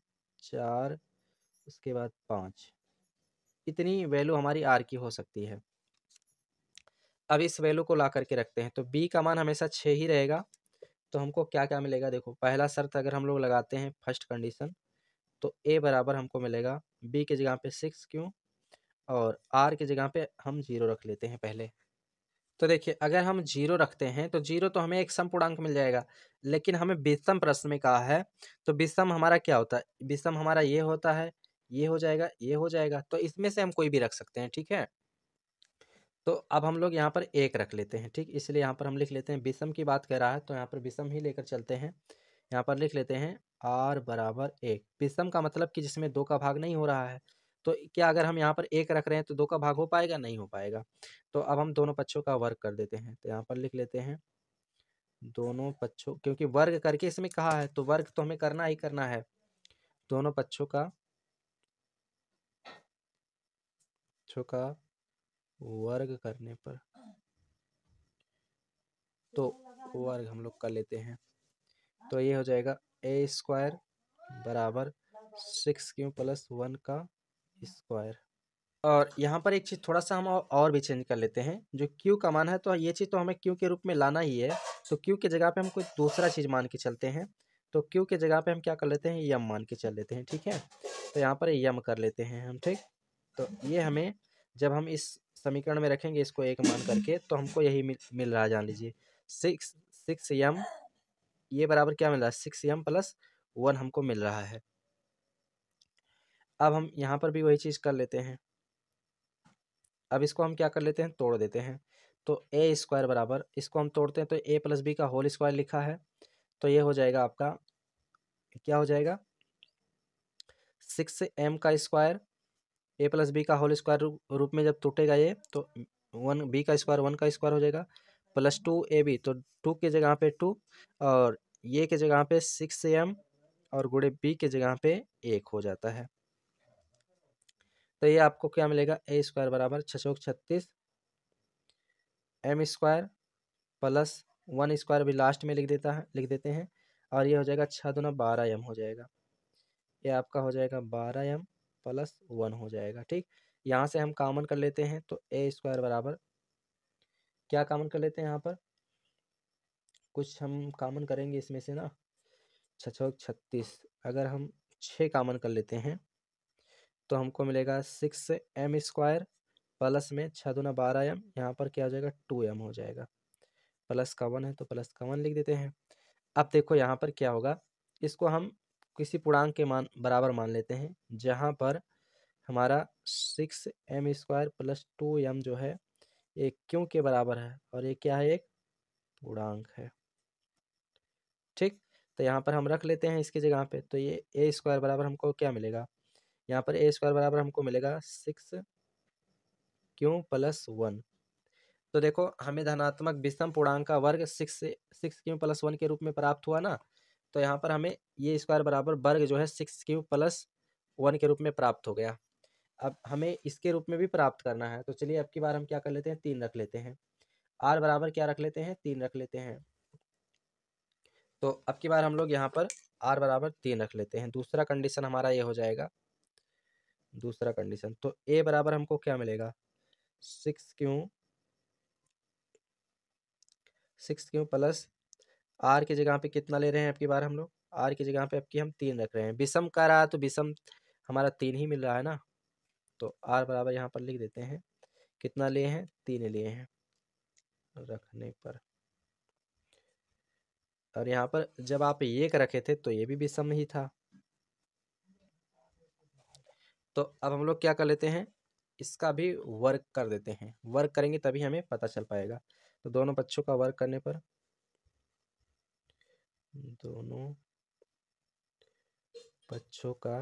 [SPEAKER 1] चार उसके बाद पाँच इतनी वैल्यू हमारी आर की हो सकती है अब इस वैल्यू को ला करके रखते हैं तो बी का मान हमेशा छः ही रहेगा तो हमको क्या क्या मिलेगा देखो पहला शर्त अगर हम लोग लगाते हैं फर्स्ट कंडीशन तो ए बराबर हमको मिलेगा बी के जगह पे सिक्स क्यों और आर के जगह पे हम जीरो रख लेते हैं पहले तो देखिए अगर हम जीरो रखते हैं तो जीरो तो हमें एक सम पूर्णांक मिल जाएगा लेकिन हमें विषम प्रश्न में कहा है तो विषम हमारा क्या होता है विषम हमारा ये होता है ये हो जाएगा ये हो जाएगा तो इसमें से हम कोई भी रख सकते हैं ठीक है तो अब हम लोग यहाँ पर एक रख लेते हैं ठीक इसलिए यहाँ पर हम लिख लेते हैं विषम की बात कर रहा है तो यहाँ पर विषम ही लेकर चलते हैं यहाँ पर लिख लेते हैं आर बराबर एक विषम का मतलब कि जिसमें दो का भाग नहीं हो रहा है तो क्या अगर हम यहाँ पर एक रख रहे हैं तो दो का भाग हो पाएगा नहीं हो पाएगा तो अब हम दोनों पक्षों का वर्ग कर देते हैं तो यहाँ पर लिख लेते हैं दोनों पक्षों क्योंकि वर्ग करके इसमें कहा है तो वर्ग तो हमें करना ही करना है दोनों पक्षों का पक्षों का वर्ग करने पर तो वर्ग हम लोग कर लेते हैं तो ये हो जाएगा ए स्क्वायर बराबर सिक्स क्यू प्लस वन का स्क्वायर और यहाँ पर एक चीज़ थोड़ा सा हम और भी चेंज कर लेते हैं जो क्यू का मान है तो ये चीज़ तो हमें क्यू के रूप में लाना ही है तो क्यू के जगह पे हम कोई दूसरा चीज़ मान के चलते हैं तो क्यू के जगह पे हम क्या कर लेते हैं यम मान के चल लेते हैं ठीक है तो यहाँ पर यम कर लेते हैं हम ठीक तो ये हमें जब हम इस समीकरण में रखेंगे इसको एक मान करके तो हमको यही मिल, मिल रहा है जान लीजिए सिक्स सिक्स यम ये बराबर क्या मिल रहा है सिक्स यम प्लस वन हमको मिल रहा है अब हम यहाँ पर भी वही चीज़ कर लेते हैं अब इसको हम क्या कर लेते हैं तोड़ देते हैं तो ए स्क्वायर बराबर इसको हम तोड़ते हैं तो ए प्लस बी का होल स्क्वायर लिखा है तो ये हो जाएगा आपका क्या हो जाएगा सिक्स एम का स्क्वायर ए प्लस बी का होल स्क्वायर रूप में जब टूटेगा ये तो वन बी का स्क्वायर वन का स्क्वायर हो जाएगा प्लस टू ए बी तो टू के जगह पे टू और ये के जगह पे सिक्स एम और गुड़े बी के जगह पे एक हो जाता है तो ये आपको क्या मिलेगा ए स्क्वायर बराबर छः सौ छत्तीस M square plus one square भी लास्ट में लिख देता है लिख देते हैं और ये हो जाएगा छः दोनों बारह एम हो जाएगा ये आपका हो जाएगा बारह एम प्लस वन हो जाएगा ठीक यहाँ से हम कामन कर लेते हैं तो ए स्क्वायर बराबर क्या कामन कर लेते हैं यहाँ पर कुछ हम कामन करेंगे इसमें से ना छः छत्तीस अगर हम छः कामन कर लेते हैं तो हमको मिलेगा सिक्स एम स्क्वायर प्लस में छः दूना बारह एम यहाँ पर क्या हो जाएगा टू एम हो जाएगा प्लस का वन है तो प्लस का वन लिख देते हैं अब देखो यहाँ पर क्या होगा इसको हम किसी पूर्णांक के मान बराबर मान लेते हैं जहाँ पर हमारा six M square plus two M जो है ये क्यों के बराबर है और ये क्या है एक पूर्णांक है ठीक तो यहाँ पर हम रख लेते हैं इसकी जगह पे तो ये ए स्क्वायर बराबर हमको क्या मिलेगा यहाँ पर ए स्क्वायर बराबर हमको मिलेगा सिक्स क्यों प्लस वन तो देखो हमें धनात्मक विषम पूर्णांक का वर्ग six six Q plus one के रूप में प्राप्त हुआ ना तो यहाँ पर हमें ये स्क्वायर बराबर वर्ग जो है सिक्स क्यूब प्लस वन के रूप में प्राप्त हो गया अब हमें इसके रूप में भी प्राप्त करना है तो चलिए अब की बार हम क्या कर लेते हैं तीन रख लेते हैं आर बराबर क्या रख लेते हैं तीन रख लेते हैं तो अब की बार हम लोग यहाँ पर आर बराबर तीन रख लेते हैं दूसरा कंडीशन हमारा ये हो जाएगा दूसरा कंडीशन तो ए बराबर हमको क्या मिलेगा six Q six Q plus R की जगह पे कितना ले रहे हैं आपकी बार हम लोग आर की जगह पे आपकी हम तीन रख रहे हैं विषम का रहा तो विषम हमारा तीन ही मिल रहा है ना तो आर बराबर यहाँ पर लिख देते हैं कितना लिए हैं तीन लिए हैं रखने पर और यहाँ पर जब आप एक रखे थे तो ये भी विषम ही था तो अब हम लोग क्या कर लेते हैं इसका भी वर्क कर देते हैं वर्क करेंगे तभी हमें पता चल पाएगा तो दोनों बच्चों का वर्क करने पर दोनों पक्षों का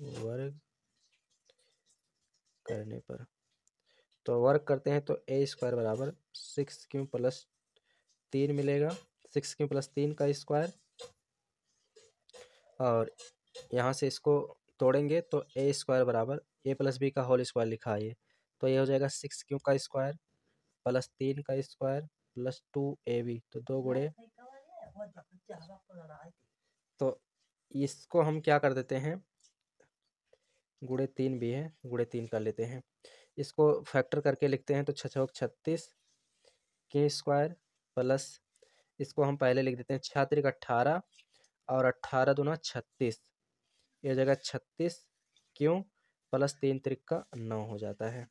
[SPEAKER 1] वर्ग करने पर तो वर्ग करते हैं तो ए स्क्वायर बराबर सिक्स क्यू प्लस तीन मिलेगा सिक्स क्यू प्लस तीन का स्क्वायर और यहाँ से इसको तोड़ेंगे तो ए स्क्वायर बराबर ए प्लस बी का होल स्क्वायर लिखा है ये तो ये हो जाएगा सिक्स क्यू का स्क्वायर प्लस तीन का square plus two A B तो दो गुड़े तो इसको हम क्या कर देते हैं गुड़े तीन भी है गुड़े तीन कर लेते हैं इसको फैक्टर करके लिखते हैं तो छः छः छत्तीस के स्क्वायर प्लस इसको हम पहले लिख देते हैं छः तरीक अट्ठारह और अट्ठारह दोनों छत्तीस ये जगह छत्तीस क्यों प्लस तीन तरीक का नौ हो जाता है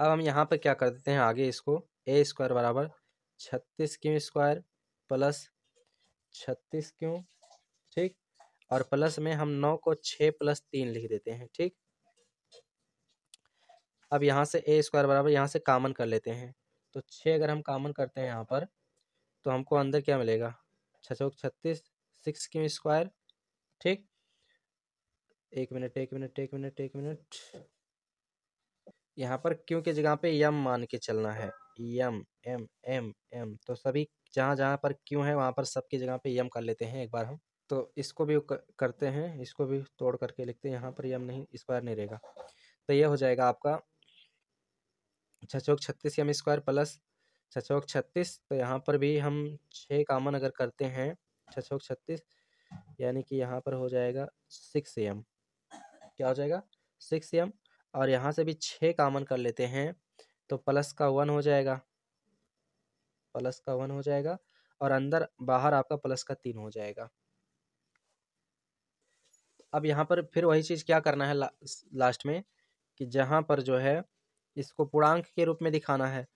[SPEAKER 1] अब हम यहाँ पर क्या कर देते हैं आगे इसको ए स्क्वायर बराबर छत्तीस क्यू स्क्वायर प्लस छत्तीस क्यू ठीक और प्लस में हम नौ को छः प्लस तीन लिख देते हैं ठीक अब यहाँ से ए स्क्वायर बराबर यहाँ से कामन कर लेते हैं तो छः अगर हम कामन करते हैं यहाँ पर तो हमको अंदर क्या मिलेगा छः छत्तीस सिक्स क्यू स्क्वायर ठीक एक मिनट एक मिनट एक मिनट एक मिनट यहाँ पर क्यों की जगह पे यम मान के चलना है यम एम एम एम तो सभी जहाँ जहाँ पर क्यों है वहाँ पर सबकी जगह पे यम कर लेते हैं एक बार हम तो इसको भी करते हैं इसको भी तोड़ करके लिखते हैं यहाँ पर यम नहीं स्क्वायर नहीं रहेगा तो यह हो जाएगा आपका छ चौक छत्तीस एम स्क्वायर प्लस छः चौक छत्तीस तो यहाँ पर भी हम छः कामन अगर करते हैं छ चौक छत्तीस यानी कि यहाँ पर हो जाएगा सिक्स एम क्या हो जाएगा सिक्स एम और यहाँ से भी छः कामन कर लेते हैं तो प्लस का वन हो जाएगा प्लस का वन हो जाएगा और अंदर बाहर आपका प्लस का तीन हो जाएगा अब यहाँ पर फिर वही चीज़ क्या करना है ला, लास्ट में कि जहाँ पर जो है इसको पूर्णांक के रूप में दिखाना है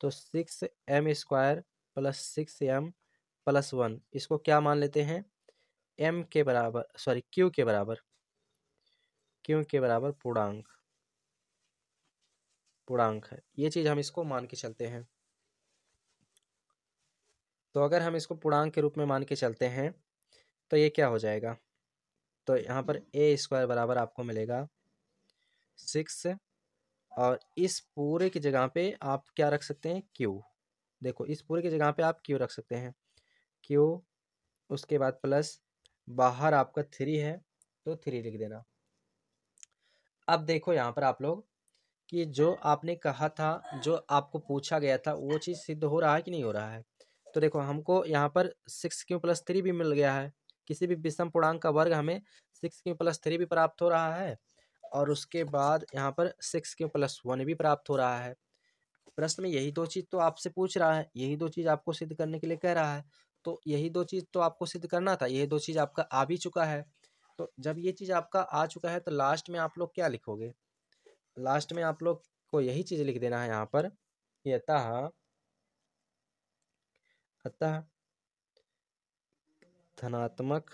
[SPEAKER 1] तो six M square plus six M plus one इसको क्या मान लेते हैं एम के बराबर सॉरी क्यू के बराबर क्यू के बराबर पूर्णांक पूर्णांक है ये चीज़ हम इसको मान के चलते हैं तो अगर हम इसको पूर्णांक के रूप में मान के चलते हैं तो ये क्या हो जाएगा तो यहाँ पर ए स्क्वायर बराबर आपको मिलेगा सिक्स और इस पूरे की जगह पे आप क्या रख सकते हैं क्यू देखो इस पूरे की जगह पे आप क्यू रख सकते हैं क्यू उसके बाद प्लस बाहर आपका थ्री है तो थ्री लिख देना अब देखो यहाँ पर आप लोग कि जो आपने कहा था जो आपको पूछा गया था वो चीज़ सिद्ध हो रहा है कि नहीं हो रहा है तो देखो हमको यहाँ पर सिक्स क्यू प्लस थ्री भी मिल गया है किसी भी विषम पूर्णांक का वर्ग हमें सिक्स क्यू प्लस थ्री भी प्राप्त हो रहा है और उसके बाद यहाँ पर सिक्स क्यू प्लस वन भी प्राप्त हो रहा है प्रश्न में यही दो चीज़ तो आपसे पूछ रहा है यही दो चीज़ आपको सिद्ध करने के लिए कह रहा है तो यही दो चीज़ तो आपको सिद्ध करना था यही दो चीज़ आपका आ भी चुका है तो जब ये चीज़ आपका आ चुका है तो लास्ट में आप लोग क्या लिखोगे लास्ट में आप लोग को यही चीज़ लिख देना है यहाँ पर कि अतः अतः धनात्मक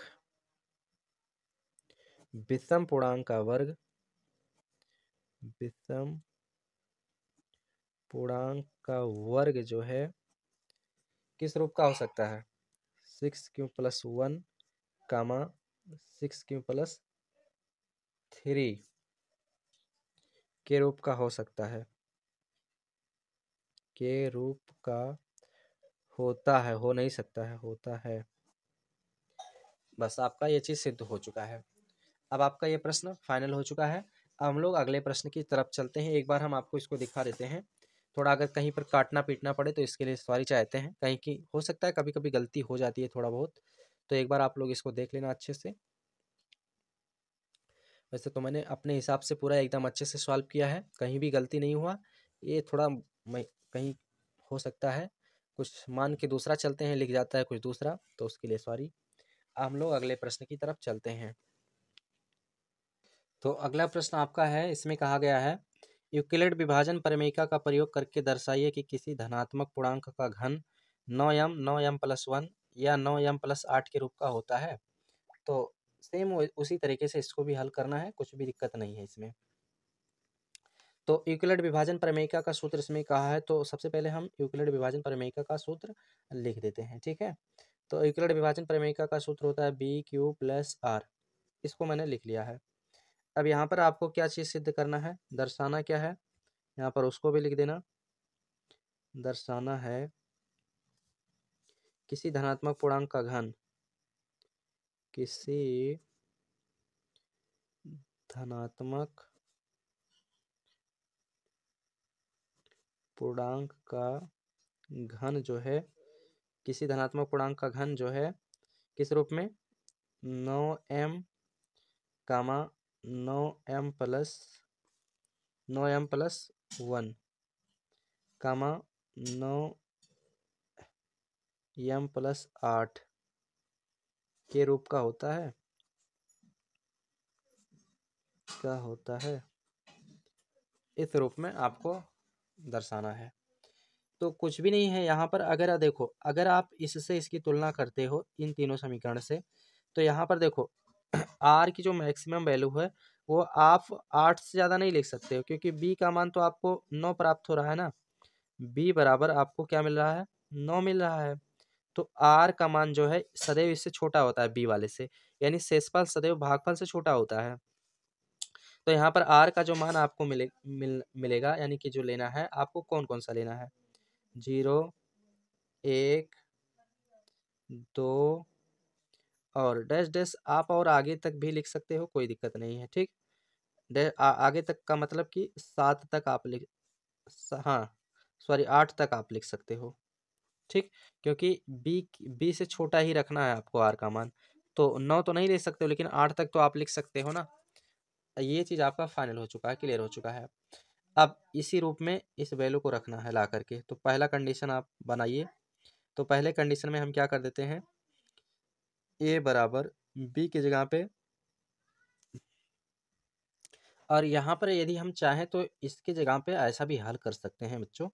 [SPEAKER 1] विषम पूर्णांक का वर्ग विषम पूर्णांक का वर्ग जो है किस रूप का हो सकता है six Q plus one comma six Q plus three के रूप का हो सकता है के रूप का होता है हो नहीं सकता है होता है बस आपका ये चीज़ सिद्ध हो चुका है अब आपका ये प्रश्न फाइनल हो चुका है अब हम लोग अगले प्रश्न की तरफ चलते हैं एक बार हम आपको इसको दिखा देते हैं थोड़ा अगर कहीं पर काटना पीटना पड़े तो इसके लिए सॉरी चाहते हैं कहीं की हो सकता है कभी कभी गलती हो जाती है थोड़ा बहुत तो एक बार आप लोग इसको देख लेना अच्छे से वैसे तो मैंने अपने हिसाब से पूरा एकदम अच्छे से सॉल्व किया है कहीं भी गलती नहीं हुआ ये थोड़ा मैं कहीं हो सकता है कुछ मान के दूसरा चलते हैं लिख जाता है कुछ दूसरा तो उसके लिए सॉरी हम लोग अगले प्रश्न की तरफ चलते हैं तो अगला प्रश्न आपका है इसमें कहा गया है यूक्लिड विभाजन प्रमेयिका का प्रयोग करके दर्शाइए कि किसी धनात्मक पूर्णांक का घन नौ एम नौ एम प्लस वन या नौ एम प्लस आठ के रूप का होता है तो सेम उसी तरीके से इसको भी हल करना है कुछ भी दिक्कत नहीं है इसमें तो यूक्लिड विभाजन प्रमेयिका का सूत्र इसमें कहा है तो सबसे पहले हम यूक्लिड विभाजन प्रमेयिका का सूत्र लिख देते हैं ठीक है तो यूक्लिड विभाजन प्रमेयिका का सूत्र होता है बी क्यू प्लस आर इसको मैंने लिख लिया है अब यहाँ पर आपको क्या चीज़ सिद्ध करना है दर्शाना क्या है यहाँ पर उसको भी लिख देना दर्शाना है किसी धनात्मक पूर्णांक का घन किसी धनात्मक पूर्णांक का घन जो है किसी धनात्मक पूर्णांक का घन जो है किस रूप में नौ एम कामा नौ एम प्लस नौ एम प्लस वन कामा नौ एम प्लस आठ के रूप का होता है का होता है इस रूप में आपको दर्शाना है तो कुछ भी नहीं है यहाँ पर अगर देखो अगर आप इससे इसकी तुलना करते हो इन तीनों समीकरण से तो यहाँ पर देखो आर की जो मैक्सिमम वैल्यू है वो आप आठ से ज़्यादा नहीं लिख सकते हो क्योंकि बी का मान तो आपको नौ प्राप्त हो रहा है ना बी बराबर आपको क्या मिल रहा है नौ मिल रहा है तो आर का मान जो है सदैव इससे छोटा होता है बी वाले से यानी शेषफल सदैव भागफल से छोटा होता है तो यहाँ पर आर का जो मान आपको मिले मिल मिलेगा यानी कि जो लेना है आपको कौन कौन सा लेना है जीरो एक दो और डैश डैश आप और आगे तक भी लिख सकते हो कोई दिक्कत नहीं है ठीक आ, आगे तक का मतलब कि सात तक आप लिख हाँ सॉरी आठ तक आप लिख सकते हो ठीक क्योंकि बी बी से छोटा ही रखना है आपको आर का मान तो नौ तो नहीं ले सकते हो लेकिन आठ तक तो आप लिख सकते हो ना ये चीज़ आपका फाइनल हो चुका है क्लियर हो चुका है अब इसी रूप में इस वैल्यू को रखना है ला करके तो पहला कंडीशन आप बनाइए तो पहले कंडीशन में हम क्या कर देते हैं ए बराबर बी की जगह पे और यहाँ पर यदि हम चाहें तो इसके जगह पे ऐसा भी हल कर सकते हैं बच्चों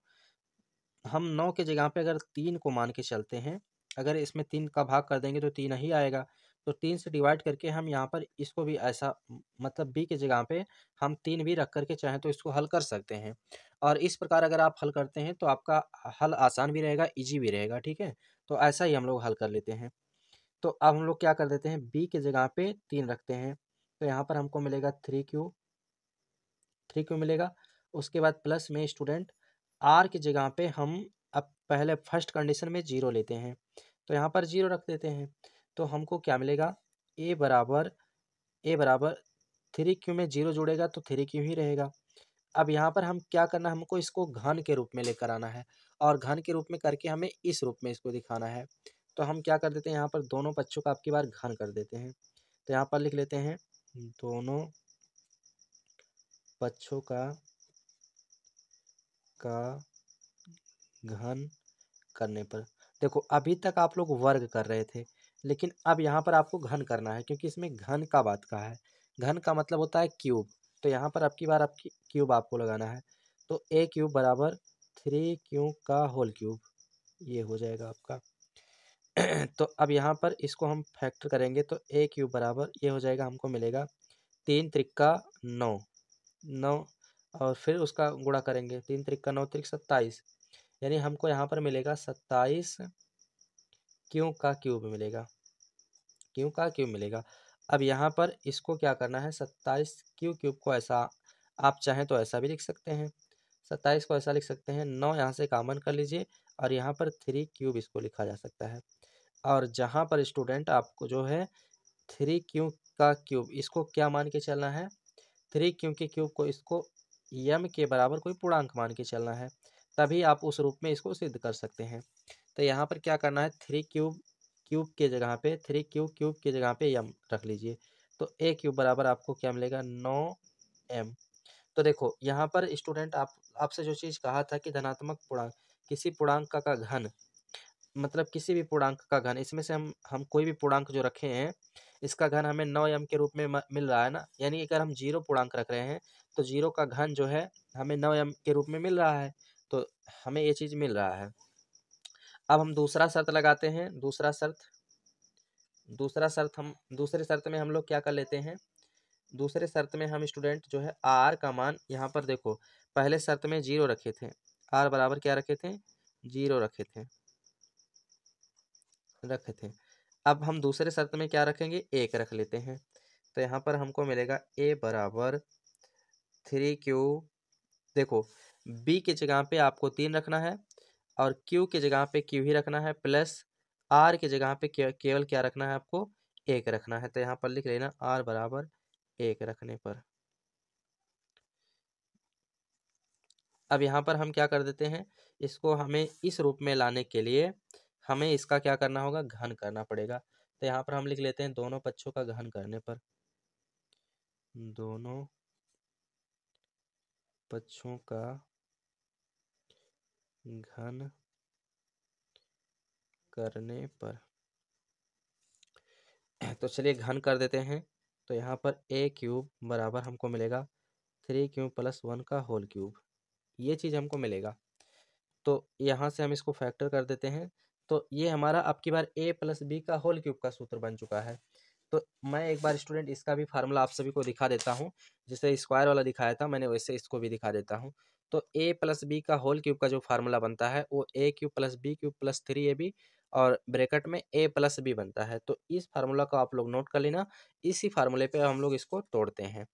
[SPEAKER 1] हम नौ के जगह पे अगर तीन को मान के चलते हैं अगर इसमें तीन का भाग कर देंगे तो तीन ही आएगा तो तीन से डिवाइड करके हम यहाँ पर इसको भी ऐसा मतलब बी के जगह पे हम तीन भी रख करके चाहें तो इसको हल कर सकते हैं और इस प्रकार अगर आप हल करते हैं तो आपका हल आसान भी रहेगा इजी भी रहेगा ठीक है तो ऐसा ही हम लोग हल कर लेते हैं तो अब हम लोग क्या कर देते हैं बी के जगह पे तीन रखते हैं तो यहाँ पर हमको मिलेगा थ्री क्यू थ्री क्यू मिलेगा उसके बाद प्लस में स्टूडेंट आर की जगह पे हम अब पहले फर्स्ट कंडीशन में जीरो लेते हैं तो यहाँ पर जीरो रख देते हैं तो हमको क्या मिलेगा ए बराबर ए बराबर थ्री क्यू में जीरो जुड़ेगा तो थ्री क्यू ही रहेगा अब यहाँ पर हम क्या करना हमको इसको घन के रूप में लेकर आना है और घन के रूप में करके हमें इस रूप में इसको दिखाना है तो हम क्या कर देते हैं यहाँ पर दोनों पक्षों का आपकी बार घन कर देते हैं तो यहाँ पर लिख लेते हैं दोनों पक्षों का का घन करने पर देखो अभी तक आप लोग वर्ग कर रहे थे लेकिन अब यहाँ पर आपको घन करना है क्योंकि इसमें घन का बात का है घन का मतलब होता है क्यूब तो यहाँ पर आपकी बार आपकी क्यूब आपको लगाना है तो ए क्यूब बराबर थ्री क्यू का होल क्यूब ये हो जाएगा आपका तो अब यहाँ पर इसको हम फैक्टर करेंगे तो ए क्यूब बराबर ये हो जाएगा हमको मिलेगा तीन त्रिक्का नौ नौ और फिर उसका गुणा करेंगे तीन तरीक का नौ तरीक सत्ताईस यानी हमको यहाँ पर मिलेगा सत्ताईस क्यों का क्यूब मिलेगा क्यों का क्यूब मिलेगा अब यहाँ पर इसको क्या करना है सत्ताईस क्यू क्यूब को ऐसा आप चाहें तो ऐसा भी लिख सकते हैं सत्ताईस को ऐसा लिख सकते हैं नौ यहाँ से कामन कर लीजिए और यहाँ पर थ्री क्यूब इसको लिखा जा सकता है और जहाँ पर स्टूडेंट आपको जो है थ्री क्यू का क्यूब इसको क्या मान के चलना है थ्री क्यू के क्यूब को इसको यम के बराबर कोई पूर्णांक मान के चलना है तभी आप उस रूप में इसको सिद्ध कर सकते हैं तो यहाँ पर क्या करना है थ्री क्यूब क्यूब के जगह पे थ्री क्यूब क्यूब के जगह पे यम रख लीजिए तो ए क्यूब बराबर आपको क्या मिलेगा नौ एम तो देखो यहाँ पर स्टूडेंट आप आपसे जो चीज़ कहा था कि धनात्मक पूर्णांक किसी पूर्णांक का, का घन मतलब किसी भी पूर्णांक का घन इसमें से हम हम कोई भी पूर्णांक जो रखे हैं इसका घन हमें नौ एम के रूप में मिल रहा है ना यानी अगर हम जीरो पूर्णांक रख रहे हैं तो जीरो का घन जो है हमें नौ एम के रूप में मिल रहा है तो हमें ये चीज़ मिल रहा है अब हम दूसरा शर्त लगाते हैं दूसरा शर्त दूसरा शर्त हम दूसरे शर्त में हम लोग क्या कर लेते हैं दूसरे शर्त में हम स्टूडेंट जो है आर का मान यहाँ पर देखो पहले शर्त में जीरो रखे थे आर बराबर क्या रखे थे जीरो रखे थे रखे थे अब हम दूसरे शर्त में क्या रखेंगे एक रख लेते हैं तो यहाँ पर हमको मिलेगा ए बराबर थ्री क्यू देखो बी की जगह पे आपको तीन रखना है और क्यू की जगह पे क्यू ही रखना है प्लस आर की जगह पे केवल क्या रखना है आपको एक रखना है तो यहाँ पर लिख लेना आर बराबर एक रखने पर अब यहाँ पर हम क्या कर देते हैं इसको हमें इस रूप में लाने के लिए हमें इसका क्या करना होगा घन करना पड़ेगा तो यहाँ पर हम लिख लेते हैं दोनों पक्षों का घन करने पर दोनों पक्षों का घन करने पर तो चलिए घन कर देते हैं तो यहाँ पर ए क्यूब बराबर हमको मिलेगा थ्री क्यूब प्लस वन का होल क्यूब ये चीज़ हमको मिलेगा तो यहाँ से हम इसको फैक्टर कर देते हैं तो ये हमारा अब की बार ए प्लस बी का होल क्यूब का सूत्र बन चुका है तो मैं एक बार स्टूडेंट इसका भी फार्मूला आप सभी को दिखा देता हूँ जैसे स्क्वायर वाला दिखाया था मैंने वैसे इसको भी दिखा देता हूँ तो ए प्लस बी का होल क्यूब का जो फार्मूला बनता है वो A cube plus B cube plus three A B और ब्रैकेट में ए प्लस बी बनता है तो इस फार्मूला को आप लोग नोट कर लेना इसी फार्मूले पे हम लोग इसको तोड़ते हैं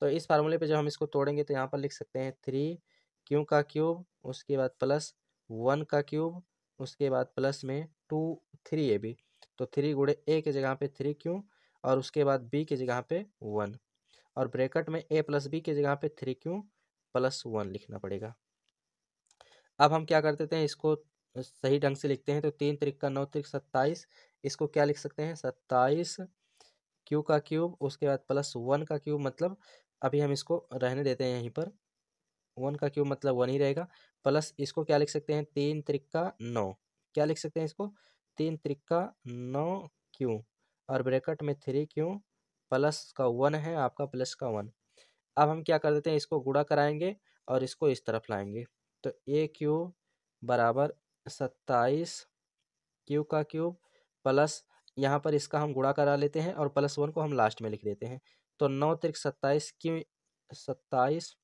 [SPEAKER 1] तो इस फार्मूले पे जब हम इसको तोड़ेंगे तो यहाँ पर लिख सकते हैं थ्री क्यू का क्यूब उसके बाद प्लस वन का क्यूब उसके बाद प्लस में टू थ्री ए बी तो थ्री गुड़े ए के जगह पे थ्री क्यू और उसके बाद बी के जगह पे वन और ब्रैकेट में ए प्लस बी के जगह पे थ्री क्यू प्लस वन लिखना पड़ेगा अब हम क्या कर देते हैं इसको सही ढंग से लिखते हैं तो तीन त्रिक का नौ त्रिक सत्ताईस इसको क्या लिख सकते हैं सत्ताईस क्यू का क्यूब उसके बाद प्लस वन का क्यूब मतलब अभी हम इसको रहने देते हैं यहीं पर वन का क्यूब मतलब वन ही रहेगा प्लस इसको क्या लिख सकते हैं तीन त्रिक्का नौ क्या लिख सकते हैं इसको तीन त्रिक्का नौ क्यू और ब्रैकेट में थ्री क्यू प्लस का वन है आपका प्लस का वन अब हम क्या कर देते हैं इसको गुड़ा कराएंगे और इसको इस तरफ लाएंगे तो ए क्यू बराबर सत्ताईस क्यू का क्यूब प्लस यहाँ पर इसका हम गुड़ा करा लेते हैं और प्लस वन को हम लास्ट में लिख देते हैं तो नौ त्रिक सत्ताईस क्यू सत्ताईस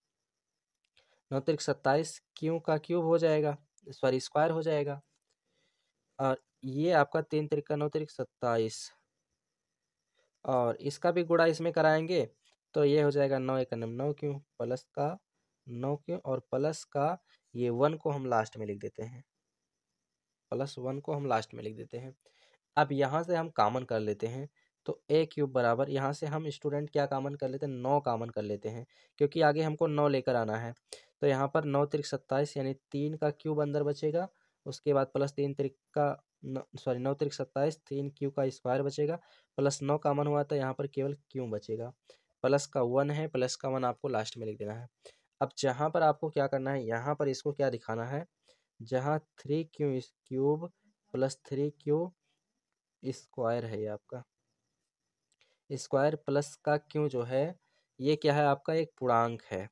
[SPEAKER 1] नौ तरीक सत्ताईस क्यू का क्यूब हो जाएगा सॉरी स्क्वायर हो जाएगा और ये आपका तीन तरीक का नौ तरीक सत्ताईस और इसका भी गुड़ा इसमें कराएंगे तो ये हो जाएगा नौ एक नौ क्यों प्लस का नौ क्यों और प्लस का ये वन को हम लास्ट में लिख देते हैं प्लस वन को हम लास्ट में लिख देते हैं अब यहाँ से हम कामन कर लेते हैं तो ए क्यूब बराबर यहाँ से हम स्टूडेंट क्या कामन कर लेते हैं नौ कामन कर लेते हैं क्योंकि आगे हमको नौ लेकर आना है तो यहाँ पर नौ तिरिक सत्ताईस यानी तीन का क्यूब अंदर बचेगा उसके बाद प्लस तीन तिरिक का सॉरी नौ तिरिक सत्ताईस तीन क्यू का स्क्वायर बचेगा प्लस नौ कामन हुआ तो यहाँ पर केवल क्यू बचेगा प्लस का वन है प्लस का वन आपको लास्ट में लिख देना है अब जहाँ पर आपको क्या करना है यहाँ पर इसको क्या दिखाना है जहाँ three Q cube plus three Q square है ये आपका स्क्वायर प्लस का क्यू जो है ये क्या है आपका एक पूर्णांक है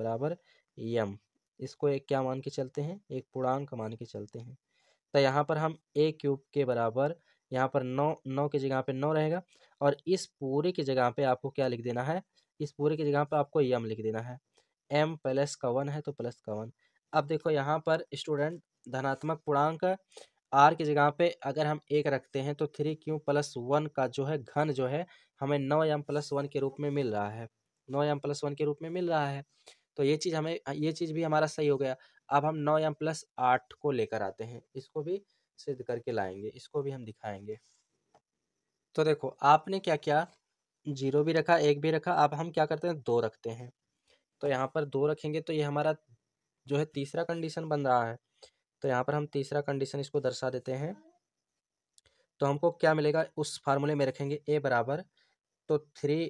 [SPEAKER 1] बराबर यम इसको एक क्या मान के चलते हैं एक पूर्णांक मान के चलते हैं तो यहाँ पर हम ए क्यूब के बराबर यहाँ पर नौ नौ की जगह पे नौ रहेगा और इस पूरे की जगह पे आपको क्या लिख देना है इस पूरे की जगह पे आपको यम लिख देना है एम प्लस का वन है तो प्लस का वन अब देखो यहाँ पर स्टूडेंट धनात्मक पूर्णांक आर की जगह पे अगर हम एक रखते हैं तो थ्री क्यू प्लस वन का जो है घन जो है हमें नौ एम प्लस वन के रूप में मिल रहा है नौ एम प्लस वन के रूप में मिल रहा है तो ये चीज़ हमें ये चीज़ भी हमारा सही हो गया अब हम नौ एम प्लस आठ को लेकर आते हैं इसको भी सिद्ध करके लाएंगे इसको भी हम दिखाएंगे तो देखो आपने क्या क्या जीरो भी रखा एक भी रखा अब हम क्या करते हैं दो रखते हैं तो यहाँ पर दो रखेंगे तो ये हमारा जो है तीसरा कंडीशन बन रहा है तो यहाँ पर हम तीसरा कंडीशन इसको दर्शा देते हैं तो हमको क्या मिलेगा उस फार्मूले में रखेंगे ए बराबर तो थ्री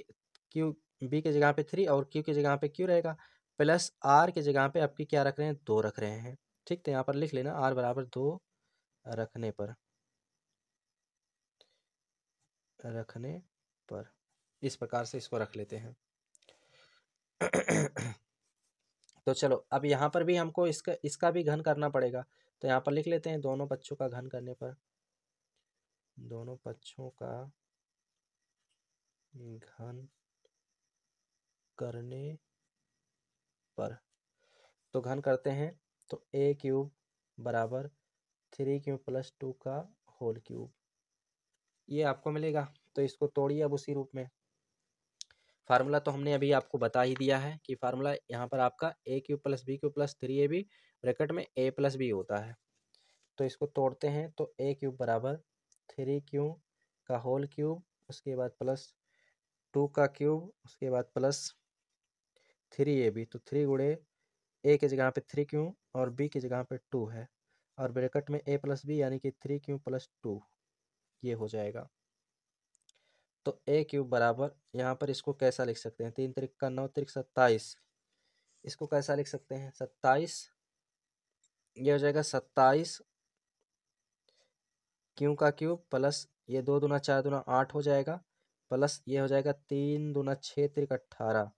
[SPEAKER 1] क्यू बी की जगह पे थ्री और क्यू की जगह पे क्यू रहेगा प्लस आर की जगह पे आपकी क्या रख रहे हैं दो रख रहे हैं ठीक तो यहाँ पर लिख लेना आर बराबर दो रखने पर रखने पर इस प्रकार से इसको रख लेते हैं तो चलो अब यहाँ पर भी हमको इसका इसका भी घन करना पड़ेगा तो यहाँ पर लिख लेते हैं दोनों पक्षों का घन करने पर दोनों पक्षों का घन करने पर तो घन करते हैं तो ए क्यूब बराबर थ्री क्यूब प्लस टू का होल क्यूब ये आपको मिलेगा तो इसको तोड़िए अब उसी रूप में फार्मूला तो हमने अभी आपको बता ही दिया है कि फार्मूला यहाँ पर आपका A cube plus B cube plus three A B bracket में ए प्लस बी होता है तो इसको तोड़ते हैं तो ए क्यूब बराबर थ्री क्यूब का होल क्यूब उसके बाद प्लस टू का क्यूब उसके बाद प्लस थ्री ए बी तो थ्री गुड़े ए की जगह पे थ्री क्यू और बी की जगह पे टू है और ब्रैकेट में ए प्लस बी यानी कि थ्री क्यू प्लस टू ये हो जाएगा तो ए क्यूब बराबर यहाँ पर इसको कैसा लिख सकते हैं तीन तरीक का नौ तरीक सत्ताईस इसको कैसा लिख सकते हैं सत्ताईस ये हो जाएगा सत्ताईस क्यू का क्यूब प्लस ये दो दुना चार दुना आठ हो जाएगा प्लस ये हो जाएगा तीन दुना छः त्रिक अट्ठारह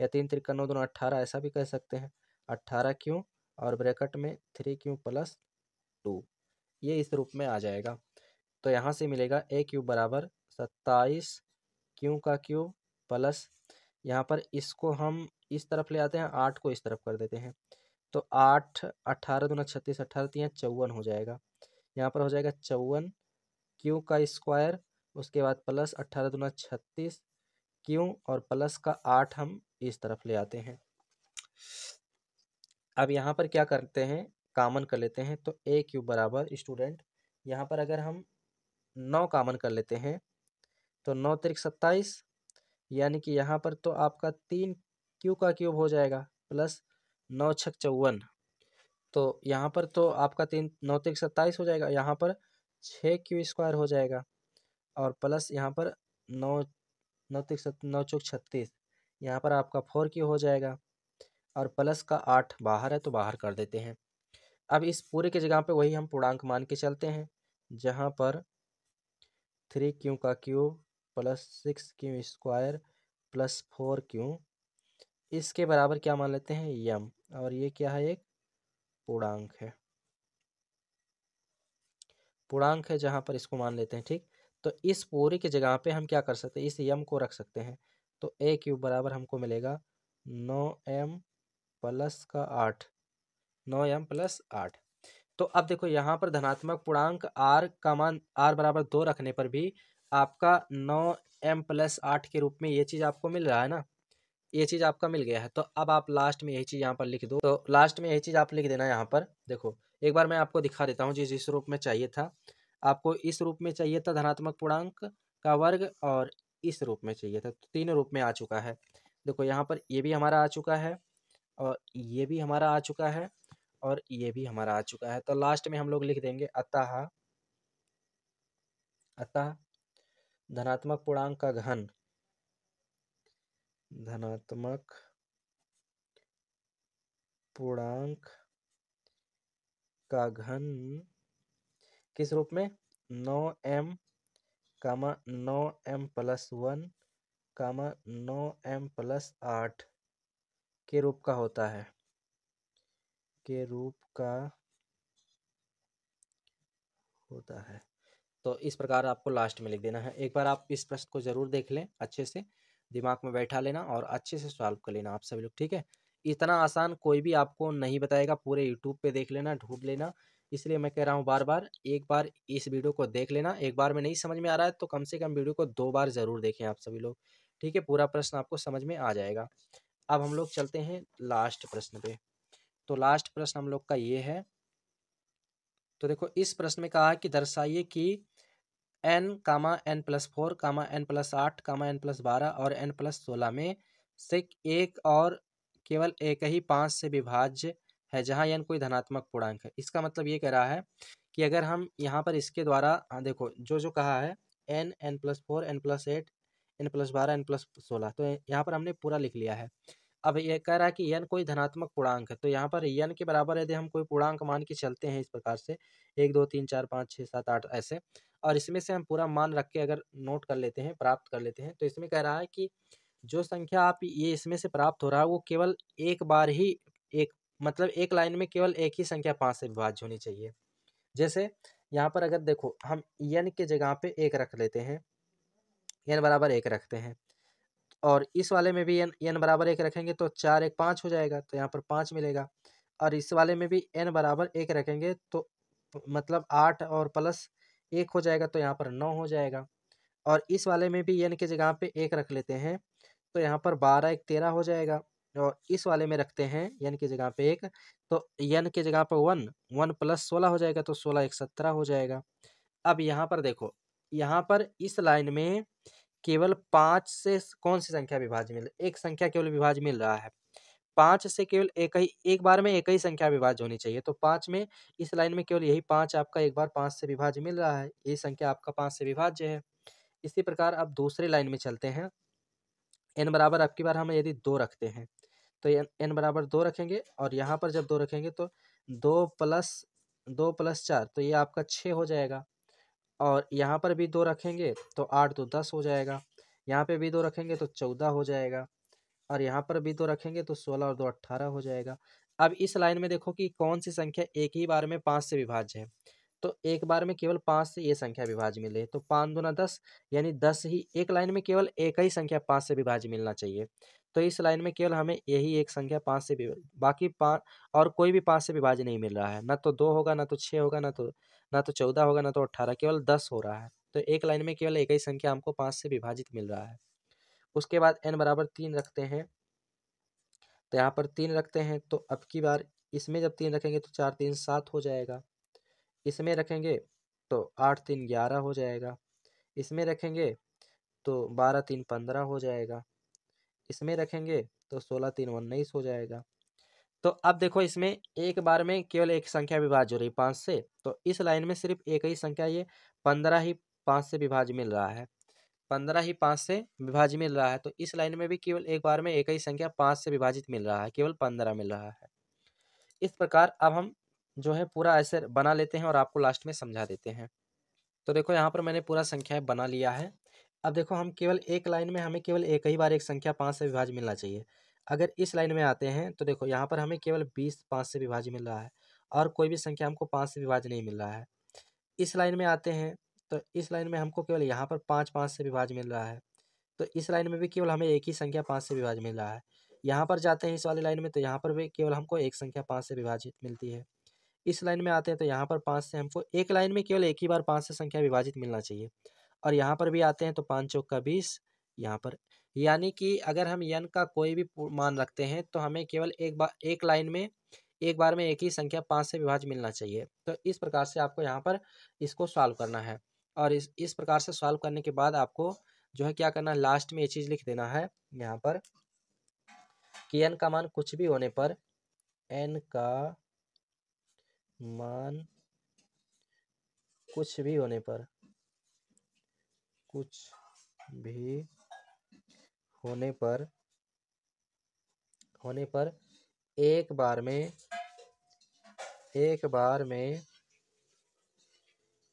[SPEAKER 1] या तीन तिरका नौ दोनों अट्ठारह ऐसा भी कह सकते हैं अट्ठारह क्यों और ब्रैकेट में थ्री क्यों प्लस टू ये इस रूप में आ जाएगा तो यहाँ से मिलेगा ए क्यूब बराबर सत्ताईस क्यू का क्यूब प्लस यहाँ पर इसको हम इस तरफ ले आते हैं आठ को इस तरफ कर देते हैं तो आठ अट्ठारह दोनों छत्तीस अट्ठारह तीन चौवन हो जाएगा यहाँ पर हो जाएगा चौवन क्यू का स्क्वायर उसके बाद प्लस अट्ठारह दोनों छत्तीस क्यू और प्लस का आठ हम इस तरफ ले आते हैं अब यहाँ पर क्या करते हैं कामन कर लेते हैं तो ए क्यूब बराबर स्टूडेंट यहाँ पर अगर हम नौ कामन कर लेते हैं तो नौ तिरक सत्ताईस यानी कि यहाँ पर तो आपका तीन क्यू का क्यूब हो जाएगा प्लस नौ छक चौवन तो यहाँ पर तो आपका तीन नौ तिरक सत्ताईस हो जाएगा यहाँ पर छः क्यू स्क्वायर हो जाएगा और प्लस यहाँ पर नौ नौ तिरक नौ चौक छत्तीस यहाँ पर आपका फोर की हो जाएगा और प्लस का आठ बाहर है तो बाहर कर देते हैं अब इस पूरे की जगह पे वही हम पूर्णांक मान के चलते हैं जहाँ पर थ्री क्यू का Q plus six Q square plus four Q इसके बराबर क्या मान लेते हैं यम और ये क्या है एक पूर्णांक है पूर्णांक है जहाँ पर इसको मान लेते हैं ठीक तो इस पूरे की जगह पे हम क्या कर सकते हैं इस यम को रख सकते हैं तो ए क्यूब बराबर हमको मिलेगा नौ एम प्लस का आठ नौ एम प्लस आठ तो अब देखो यहाँ पर धनात्मक पूर्णांक आर का मान आर बराबर दो रखने पर भी आपका नौ एम प्लस आठ के रूप में ये चीज़ आपको मिल रहा है ना ये चीज़ आपका मिल गया है तो अब आप लास्ट में यही चीज़ यहाँ पर लिख दो तो लास्ट में यही चीज़ आप लिख देना यहाँ पर देखो एक बार मैं आपको दिखा देता हूँ जिस जिस रूप में चाहिए था आपको इस रूप में चाहिए था धनात्मक पूर्णांक का वर्ग और इस रूप में चाहिए था तो तीन रूप में आ चुका है देखो यहाँ पर ये भी हमारा आ चुका है और ये भी हमारा आ चुका है और ये भी हमारा आ चुका है तो लास्ट में हम लोग लिख देंगे अतः अतः धनात्मक पूर्णांक का घन धनात्मक पूर्णांक का घन किस रूप में नौ एम कामा नौ एम प्लस वन कामा नौ एम प्लस आठ के रूप का होता है के रूप का होता है तो इस प्रकार आपको लास्ट में लिख देना है एक बार आप इस प्रश्न को ज़रूर देख लें अच्छे से दिमाग में बैठा लेना और अच्छे से सॉल्व कर लेना आप सभी लोग ठीक है इतना आसान कोई भी आपको नहीं बताएगा पूरे यूट्यूब पे देख लेना ढूंढ लेना इसलिए मैं कह रहा हूँ बार बार एक बार इस वीडियो को देख लेना एक बार में नहीं समझ में आ रहा है तो कम से कम वीडियो को दो बार ज़रूर देखें आप सभी लोग ठीक है पूरा प्रश्न आपको समझ में आ जाएगा अब हम लोग चलते हैं लास्ट प्रश्न पे तो लास्ट प्रश्न हम लोग का ये है तो देखो इस प्रश्न में कहा है कि दर्शाइए कि N comma N plus four comma N plus eight comma N plus बारह और एन प्लस सोलह में से एक और केवल एक ही पाँच से विभाज्य है जहाँ यन कोई धनात्मक पूर्णांक है इसका मतलब ये कह रहा है कि अगर हम यहाँ पर इसके द्वारा हाँ, देखो जो जो कहा है N N plus four N plus eight N plus बारह एन प्लस सोलह तो यहाँ पर हमने पूरा लिख लिया है अब ये कह रहा है कि यन कोई धनात्मक पूर्णांक है तो यहाँ पर यन के बराबर यदि हम कोई पूर्णांक मान के चलते हैं इस प्रकार से एक दो तीन चार पाँच छः सात आठ ऐसे और इसमें से हम पूरा मान रख के अगर नोट कर लेते हैं प्राप्त कर लेते हैं तो इसमें कह रहा है कि जो संख्या आप ये इसमें से प्राप्त हो रहा है वो केवल एक बार ही एक मतलब एक लाइन में केवल एक ही संख्या पाँच से विभाज्य होनी चाहिए जैसे यहाँ पर अगर देखो हम यन के जगह पे एक रख लेते हैं एन बराबर एक रखते हैं और इस वाले में भी एन एन बराबर एक रखेंगे तो चार एक पाँच हो जाएगा तो यहाँ पर पाँच मिलेगा और इस वाले में भी एन बराबर एक रखेंगे तो मतलब आठ और प्लस एक हो जाएगा तो यहाँ पर नौ हो जाएगा और इस वाले में भी एन के जगह पे एक रख लेते हैं तो यहाँ पर बारह एक तेरह हो जाएगा और तो इस वाले में रखते हैं यन की जगह पे एक तो यन की जगह पर वन वन प्लस सोलह हो जाएगा तो सोलह एक सत्रह हो जाएगा अब यहाँ पर देखो यहाँ पर इस लाइन में केवल पाँच से कौन सी संख्या विभाज्य मिल एक संख्या केवल विभाज्य मिल रहा है पाँच से केवल एक ही एक बार में एक ही संख्या विभाज्य होनी चाहिए तो पाँच में इस लाइन में केवल यही पाँच आपका एक बार पाँच से विभाज्य मिल रहा है ये संख्या आपका पाँच से विभाज्य है इसी प्रकार आप दूसरे लाइन में चलते हैं एन बराबर आपकी बार हम यदि दो रखते हैं तो एन एन बराबर दो रखेंगे और यहाँ पर जब दो रखेंगे तो दो प्लस दो प्लस चार तो ये आपका छः हो जाएगा और यहाँ पर भी दो रखेंगे तो आठ दो दस हो जाएगा यहाँ पे भी दो रखेंगे तो चौदह हो जाएगा और यहाँ पर भी दो रखेंगे तो सोलह और दो अट्ठारह हो जाएगा अब इस लाइन में देखो कि कौन सी संख्या एक ही बार में पाँच से विभाज्य है तो एक बार में केवल पाँच से ये संख्या विभाज मिले तो पाँच दुना दस यानी दस ही एक लाइन में केवल एक ही संख्या पाँच से विभाज मिलना चाहिए तो इस लाइन में केवल हमें यही एक संख्या पाँच से बाकी पाँच और कोई भी पाँच से विभाज नहीं मिल रहा है ना तो दो होगा ना तो छः होगा ना तो ना तो चौदह होगा ना तो अट्ठारह केवल दस हो रहा है तो एक लाइन में केवल एक ही संख्या हमको पाँच से विभाजित मिल रहा है उसके बाद एन बराबर तीन रखते हैं तो यहाँ पर तीन रखते हैं तो अब की बार इसमें जब तीन रखेंगे तो चार तीन सात हो जाएगा इसमें रखेंगे तो आठ तीन ग्यारह हो जाएगा इसमें रखेंगे तो बारह तीन पंद्रह हो जाएगा इसमें रखेंगे तो सोलह तीन उन्नीस हो जाएगा तो अब देखो इसमें एक बार में केवल एक संख्या विभाज हो रही है पाँच से तो इस लाइन में सिर्फ एक ही संख्या ये पंद्रह ही पाँच से विभाज मिल रहा है पंद्रह ही पाँच से विभाज मिल रहा है तो इस लाइन में भी केवल एक बार में एक ही संख्या पाँच से विभाजित मिल रहा है केवल पंद्रह मिल रहा है इस प्रकार अब हम जो है पूरा ऐसे बना लेते हैं और आपको लास्ट में समझा देते हैं तो देखो यहाँ पर मैंने पूरा संख्या बना लिया है अब देखो हम केवल एक लाइन में हमें केवल एक ही बार एक संख्या पाँच से विभाज मिलना चाहिए अगर इस लाइन में आते हैं तो देखो यहाँ पर हमें केवल बीस पाँच से विभाज मिल रहा है और कोई भी संख्या हमको पाँच से विभाज नहीं मिल रहा है इस लाइन में आते हैं तो इस लाइन में हमको केवल यहाँ पर पाँच पाँच से विभाज मिल रहा है तो इस लाइन में भी केवल हमें एक ही संख्या पाँच से विभाज मिल रहा है यहाँ पर जाते हैं इस वाली लाइन में तो यहाँ पर भी केवल हमको एक संख्या पाँच से विभाजित मिलती है इस लाइन में आते हैं तो यहाँ पर पाँच से हमको एक लाइन में केवल एक ही बार पाँच से संख्या विभाजित मिलना चाहिए और यहाँ पर भी आते हैं तो पाँच चौक का बीस यहाँ पर यानी कि अगर हम यन का कोई भी मान रखते हैं तो हमें केवल एक बार एक लाइन में एक बार में एक ही संख्या पाँच से विभाजित मिलना चाहिए तो इस प्रकार से आपको यहाँ पर इसको सॉल्व करना है और इस इस प्रकार से सॉल्व करने के बाद आपको जो है क्या करना है लास्ट में ये चीज़ लिख देना है यहाँ पर कि एन का मान कुछ भी होने पर एन का मान कुछ भी होने पर कुछ भी होने पर होने पर एक बार में एक बार में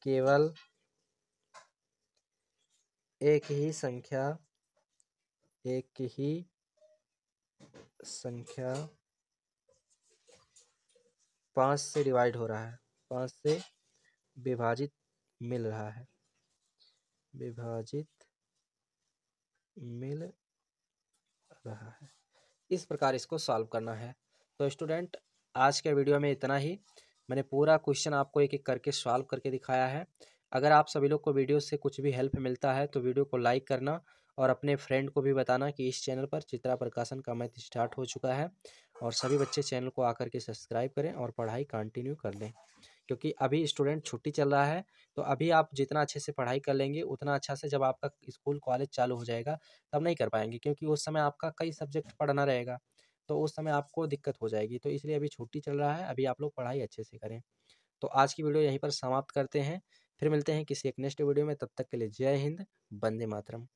[SPEAKER 1] केवल एक ही संख्या एक ही संख्या पाँच से डिवाइड हो रहा है पाँच से विभाजित मिल रहा है विभाजित मिल रहा है इस प्रकार इसको सॉल्व करना है तो स्टूडेंट आज के वीडियो में इतना ही मैंने पूरा क्वेश्चन आपको एक एक करके सॉल्व करके दिखाया है अगर आप सभी लोग को वीडियो से कुछ भी हेल्प मिलता है तो वीडियो को लाइक करना और अपने फ्रेंड को भी बताना कि इस चैनल पर चित्रा प्रकाशन का मैथ स्टार्ट हो चुका है और सभी बच्चे चैनल को आकर के सब्सक्राइब करें और पढ़ाई कंटिन्यू कर लें क्योंकि अभी स्टूडेंट छुट्टी चल रहा है तो अभी आप जितना अच्छे से पढ़ाई कर लेंगे उतना अच्छा से जब आपका स्कूल कॉलेज चालू हो जाएगा तब नहीं कर पाएंगे क्योंकि उस समय आपका कई सब्जेक्ट पढ़ना रहेगा तो उस समय आपको दिक्कत हो जाएगी तो इसलिए अभी छुट्टी चल रहा है अभी आप लोग पढ़ाई अच्छे से करें तो आज की वीडियो यहीं पर समाप्त करते हैं फिर मिलते हैं किसी एक नेक्स्ट वीडियो में तब तक के लिए जय हिंद बंदे मातरम